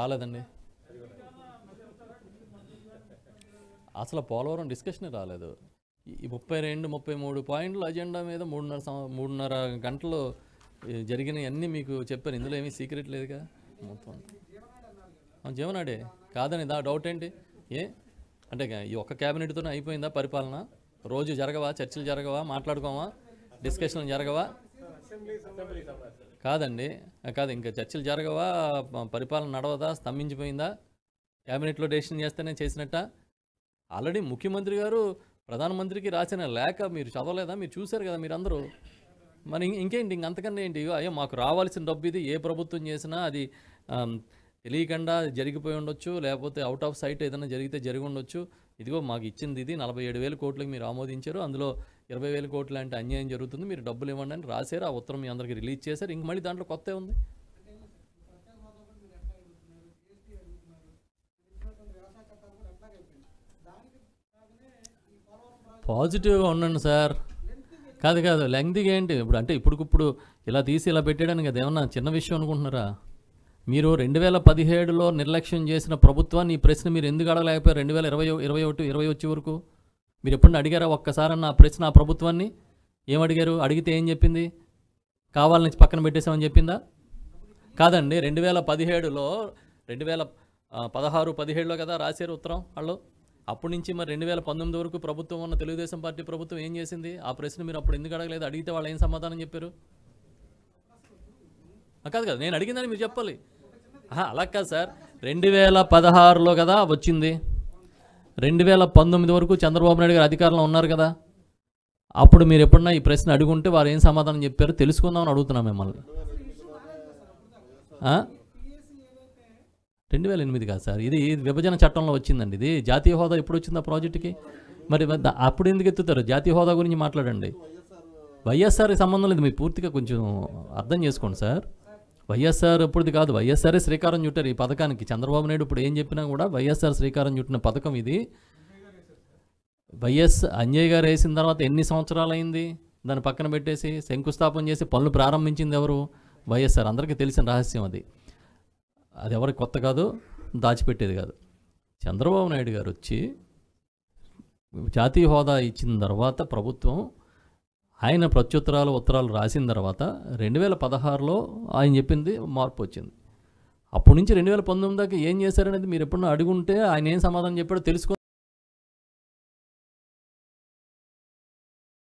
రాలేదండి అసలు పోలవరం డిస్కషనే రాలేదు ఈ ముప్పై రెండు ముప్పై మూడు పాయింట్లు అజెండా మీద మూడున్నర మూడున్నర గంటలు అన్నీ మీకు చెప్పారు ఇందులో ఏమీ సీక్రెట్ లేదుగా మొత్తం జీవనాడే కాదని దా డౌట్ ఏంటి ఏ అంటే ఈ ఒక్క క్యాబినెట్తోనే అయిపోయిందా పరిపాలన రోజు జరగవా చర్చలు జరగవా మాట్లాడుకోవా డిస్కషన్లు జరగవా కాదండి కాదు ఇంకా చర్చలు జరగవా పరిపాలన నడవదా స్తంభించిపోయిందా క్యాబినెట్లో డెసిషన్ చేస్తేనే చేసినట్ట ఆల్రెడీ ముఖ్యమంత్రి గారు ప్రధానమంత్రికి రాసిన లేఖ మీరు చదవలేదా మీరు చూశారు కదా మీరందరూ మరి ఇంకేంటి ఇంకంతకన్నా ఏంటి అయ్యో మాకు రావాల్సిన డబ్బు ఇది ఏ ప్రభుత్వం చేసినా అది తెలియకుండా జరిగిపోయి ఉండొచ్చు లేకపోతే అవుట్ ఆఫ్ సైట్ ఏదైనా జరిగితే జరిగి ఉండొచ్చు ఇదిగో మాకు ఇచ్చింది ఇది నలభై ఏడు వేల కోట్లకు మీరు ఆమోదించారు అందులో ఇరవై వేల కోట్లు అంటే అన్యాయం జరుగుతుంది మీరు డబ్బులు ఇవ్వండి అని రాశారు ఆ ఉత్తరం మీ అందరికీ రిలీజ్ చేశారు ఇంక మళ్ళీ దాంట్లో కొత్త ఉంది పాజిటివ్గా ఉండండి సార్ కాదు కాదు లెంగ్తిగా ఏంటి ఇప్పుడు అంటే ఇప్పుడుకిప్పుడు ఇలా తీసి ఇలా పెట్టాడని కదా ఏమన్నా చిన్న విషయం అనుకుంటున్నారా మీరు రెండు వేల పదిహేడులో నిర్లక్ష్యం చేసిన ప్రభుత్వాన్ని ఈ ప్రశ్న మీరు ఎందుకు అడగలేకపోయారు రెండు వేల ఇరవై ఇరవై ఒకటి ఇరవై వచ్చే వరకు మీరు ఎప్పుడు అడిగారా ఒక్కసారన్న ఆ ప్రశ్న ఆ ప్రభుత్వాన్ని ఏం అడిగారు అడిగితే ఏం చెప్పింది కావాలని పక్కన పెట్టేసామని చెప్పిందా కాదండి రెండు వేల పదిహేడులో రెండు వేల పదహారు పదిహేడులో కదా రాశారు ఉత్తరం వాళ్ళు అప్పటి నుంచి మరి రెండు వేల పంతొమ్మిది వరకు ప్రభుత్వం ఉన్న తెలుగుదేశం పార్టీ ప్రభుత్వం ఏం చేసింది ఆ ప్రశ్న మీరు అప్పుడు ఎందుకు అడగలేదు అడిగితే వాళ్ళు ఏం సమాధానం చెప్పారు కాదు కదా నేను అడిగిందని మీరు చెప్పాలి అలా కాదు సార్ రెండు వేల పదహారులో కదా వచ్చింది రెండు వేల పంతొమ్మిది వరకు చంద్రబాబు నాయుడు గారు అధికారంలో ఉన్నారు కదా అప్పుడు మీరు ఎప్పుడన్నా ఈ ప్రశ్న అడుగుంటే వారు ఏం సమాధానం చెప్పారు తెలుసుకుందామని అడుగుతున్నాం మిమ్మల్ని రెండు వేల ఎనిమిది కాదు సార్ ఇది విభజన చట్టంలో వచ్చిందండి ఇది జాతీయ హోదా ఎప్పుడు వచ్చింది ఆ ప్రాజెక్టుకి మరి అప్పుడు ఎందుకు ఎత్తుతారు జాతీయ హోదా గురించి మాట్లాడండి వైఎస్ఆర్ సంబంధం లేదు మీరు పూర్తిగా కొంచెం అర్థం చేసుకోండి సార్ వైఎస్ఆర్ ఇప్పుడుది కాదు వైఎస్ఆర్ శ్రీకారం చుట్టారు ఈ పథకానికి చంద్రబాబు నాయుడు ఇప్పుడు ఏం చెప్పినా కూడా వైఎస్ఆర్ శ్రీకారం చుట్టిన పథకం ఇది వైఎస్ అంజయ్ గారు వేసిన తర్వాత ఎన్ని సంవత్సరాలు అయింది దాన్ని పక్కన పెట్టేసి శంకుస్థాపన చేసి పనులు ప్రారంభించింది ఎవరు వైఎస్ఆర్ అందరికీ తెలిసిన రహస్యం అది అది ఎవరికి కొత్త కాదు దాచిపెట్టేది కాదు చంద్రబాబు నాయుడు గారు వచ్చి జాతీయ హోదా ఇచ్చిన తర్వాత ప్రభుత్వం ఆయన ప్రత్యుత్తరాలు ఉత్తరాలు రాసిన తర్వాత రెండు వేల పదహారులో ఆయన చెప్పింది మార్పు వచ్చింది అప్పటి నుంచి రెండు వేల పంతొమ్మిది దాకా ఏం చేశారనేది మీరు ఎప్పుడన్నా అడుగుంటే ఆయన ఏం సమాధానం చెప్పాడో తెలుసుకో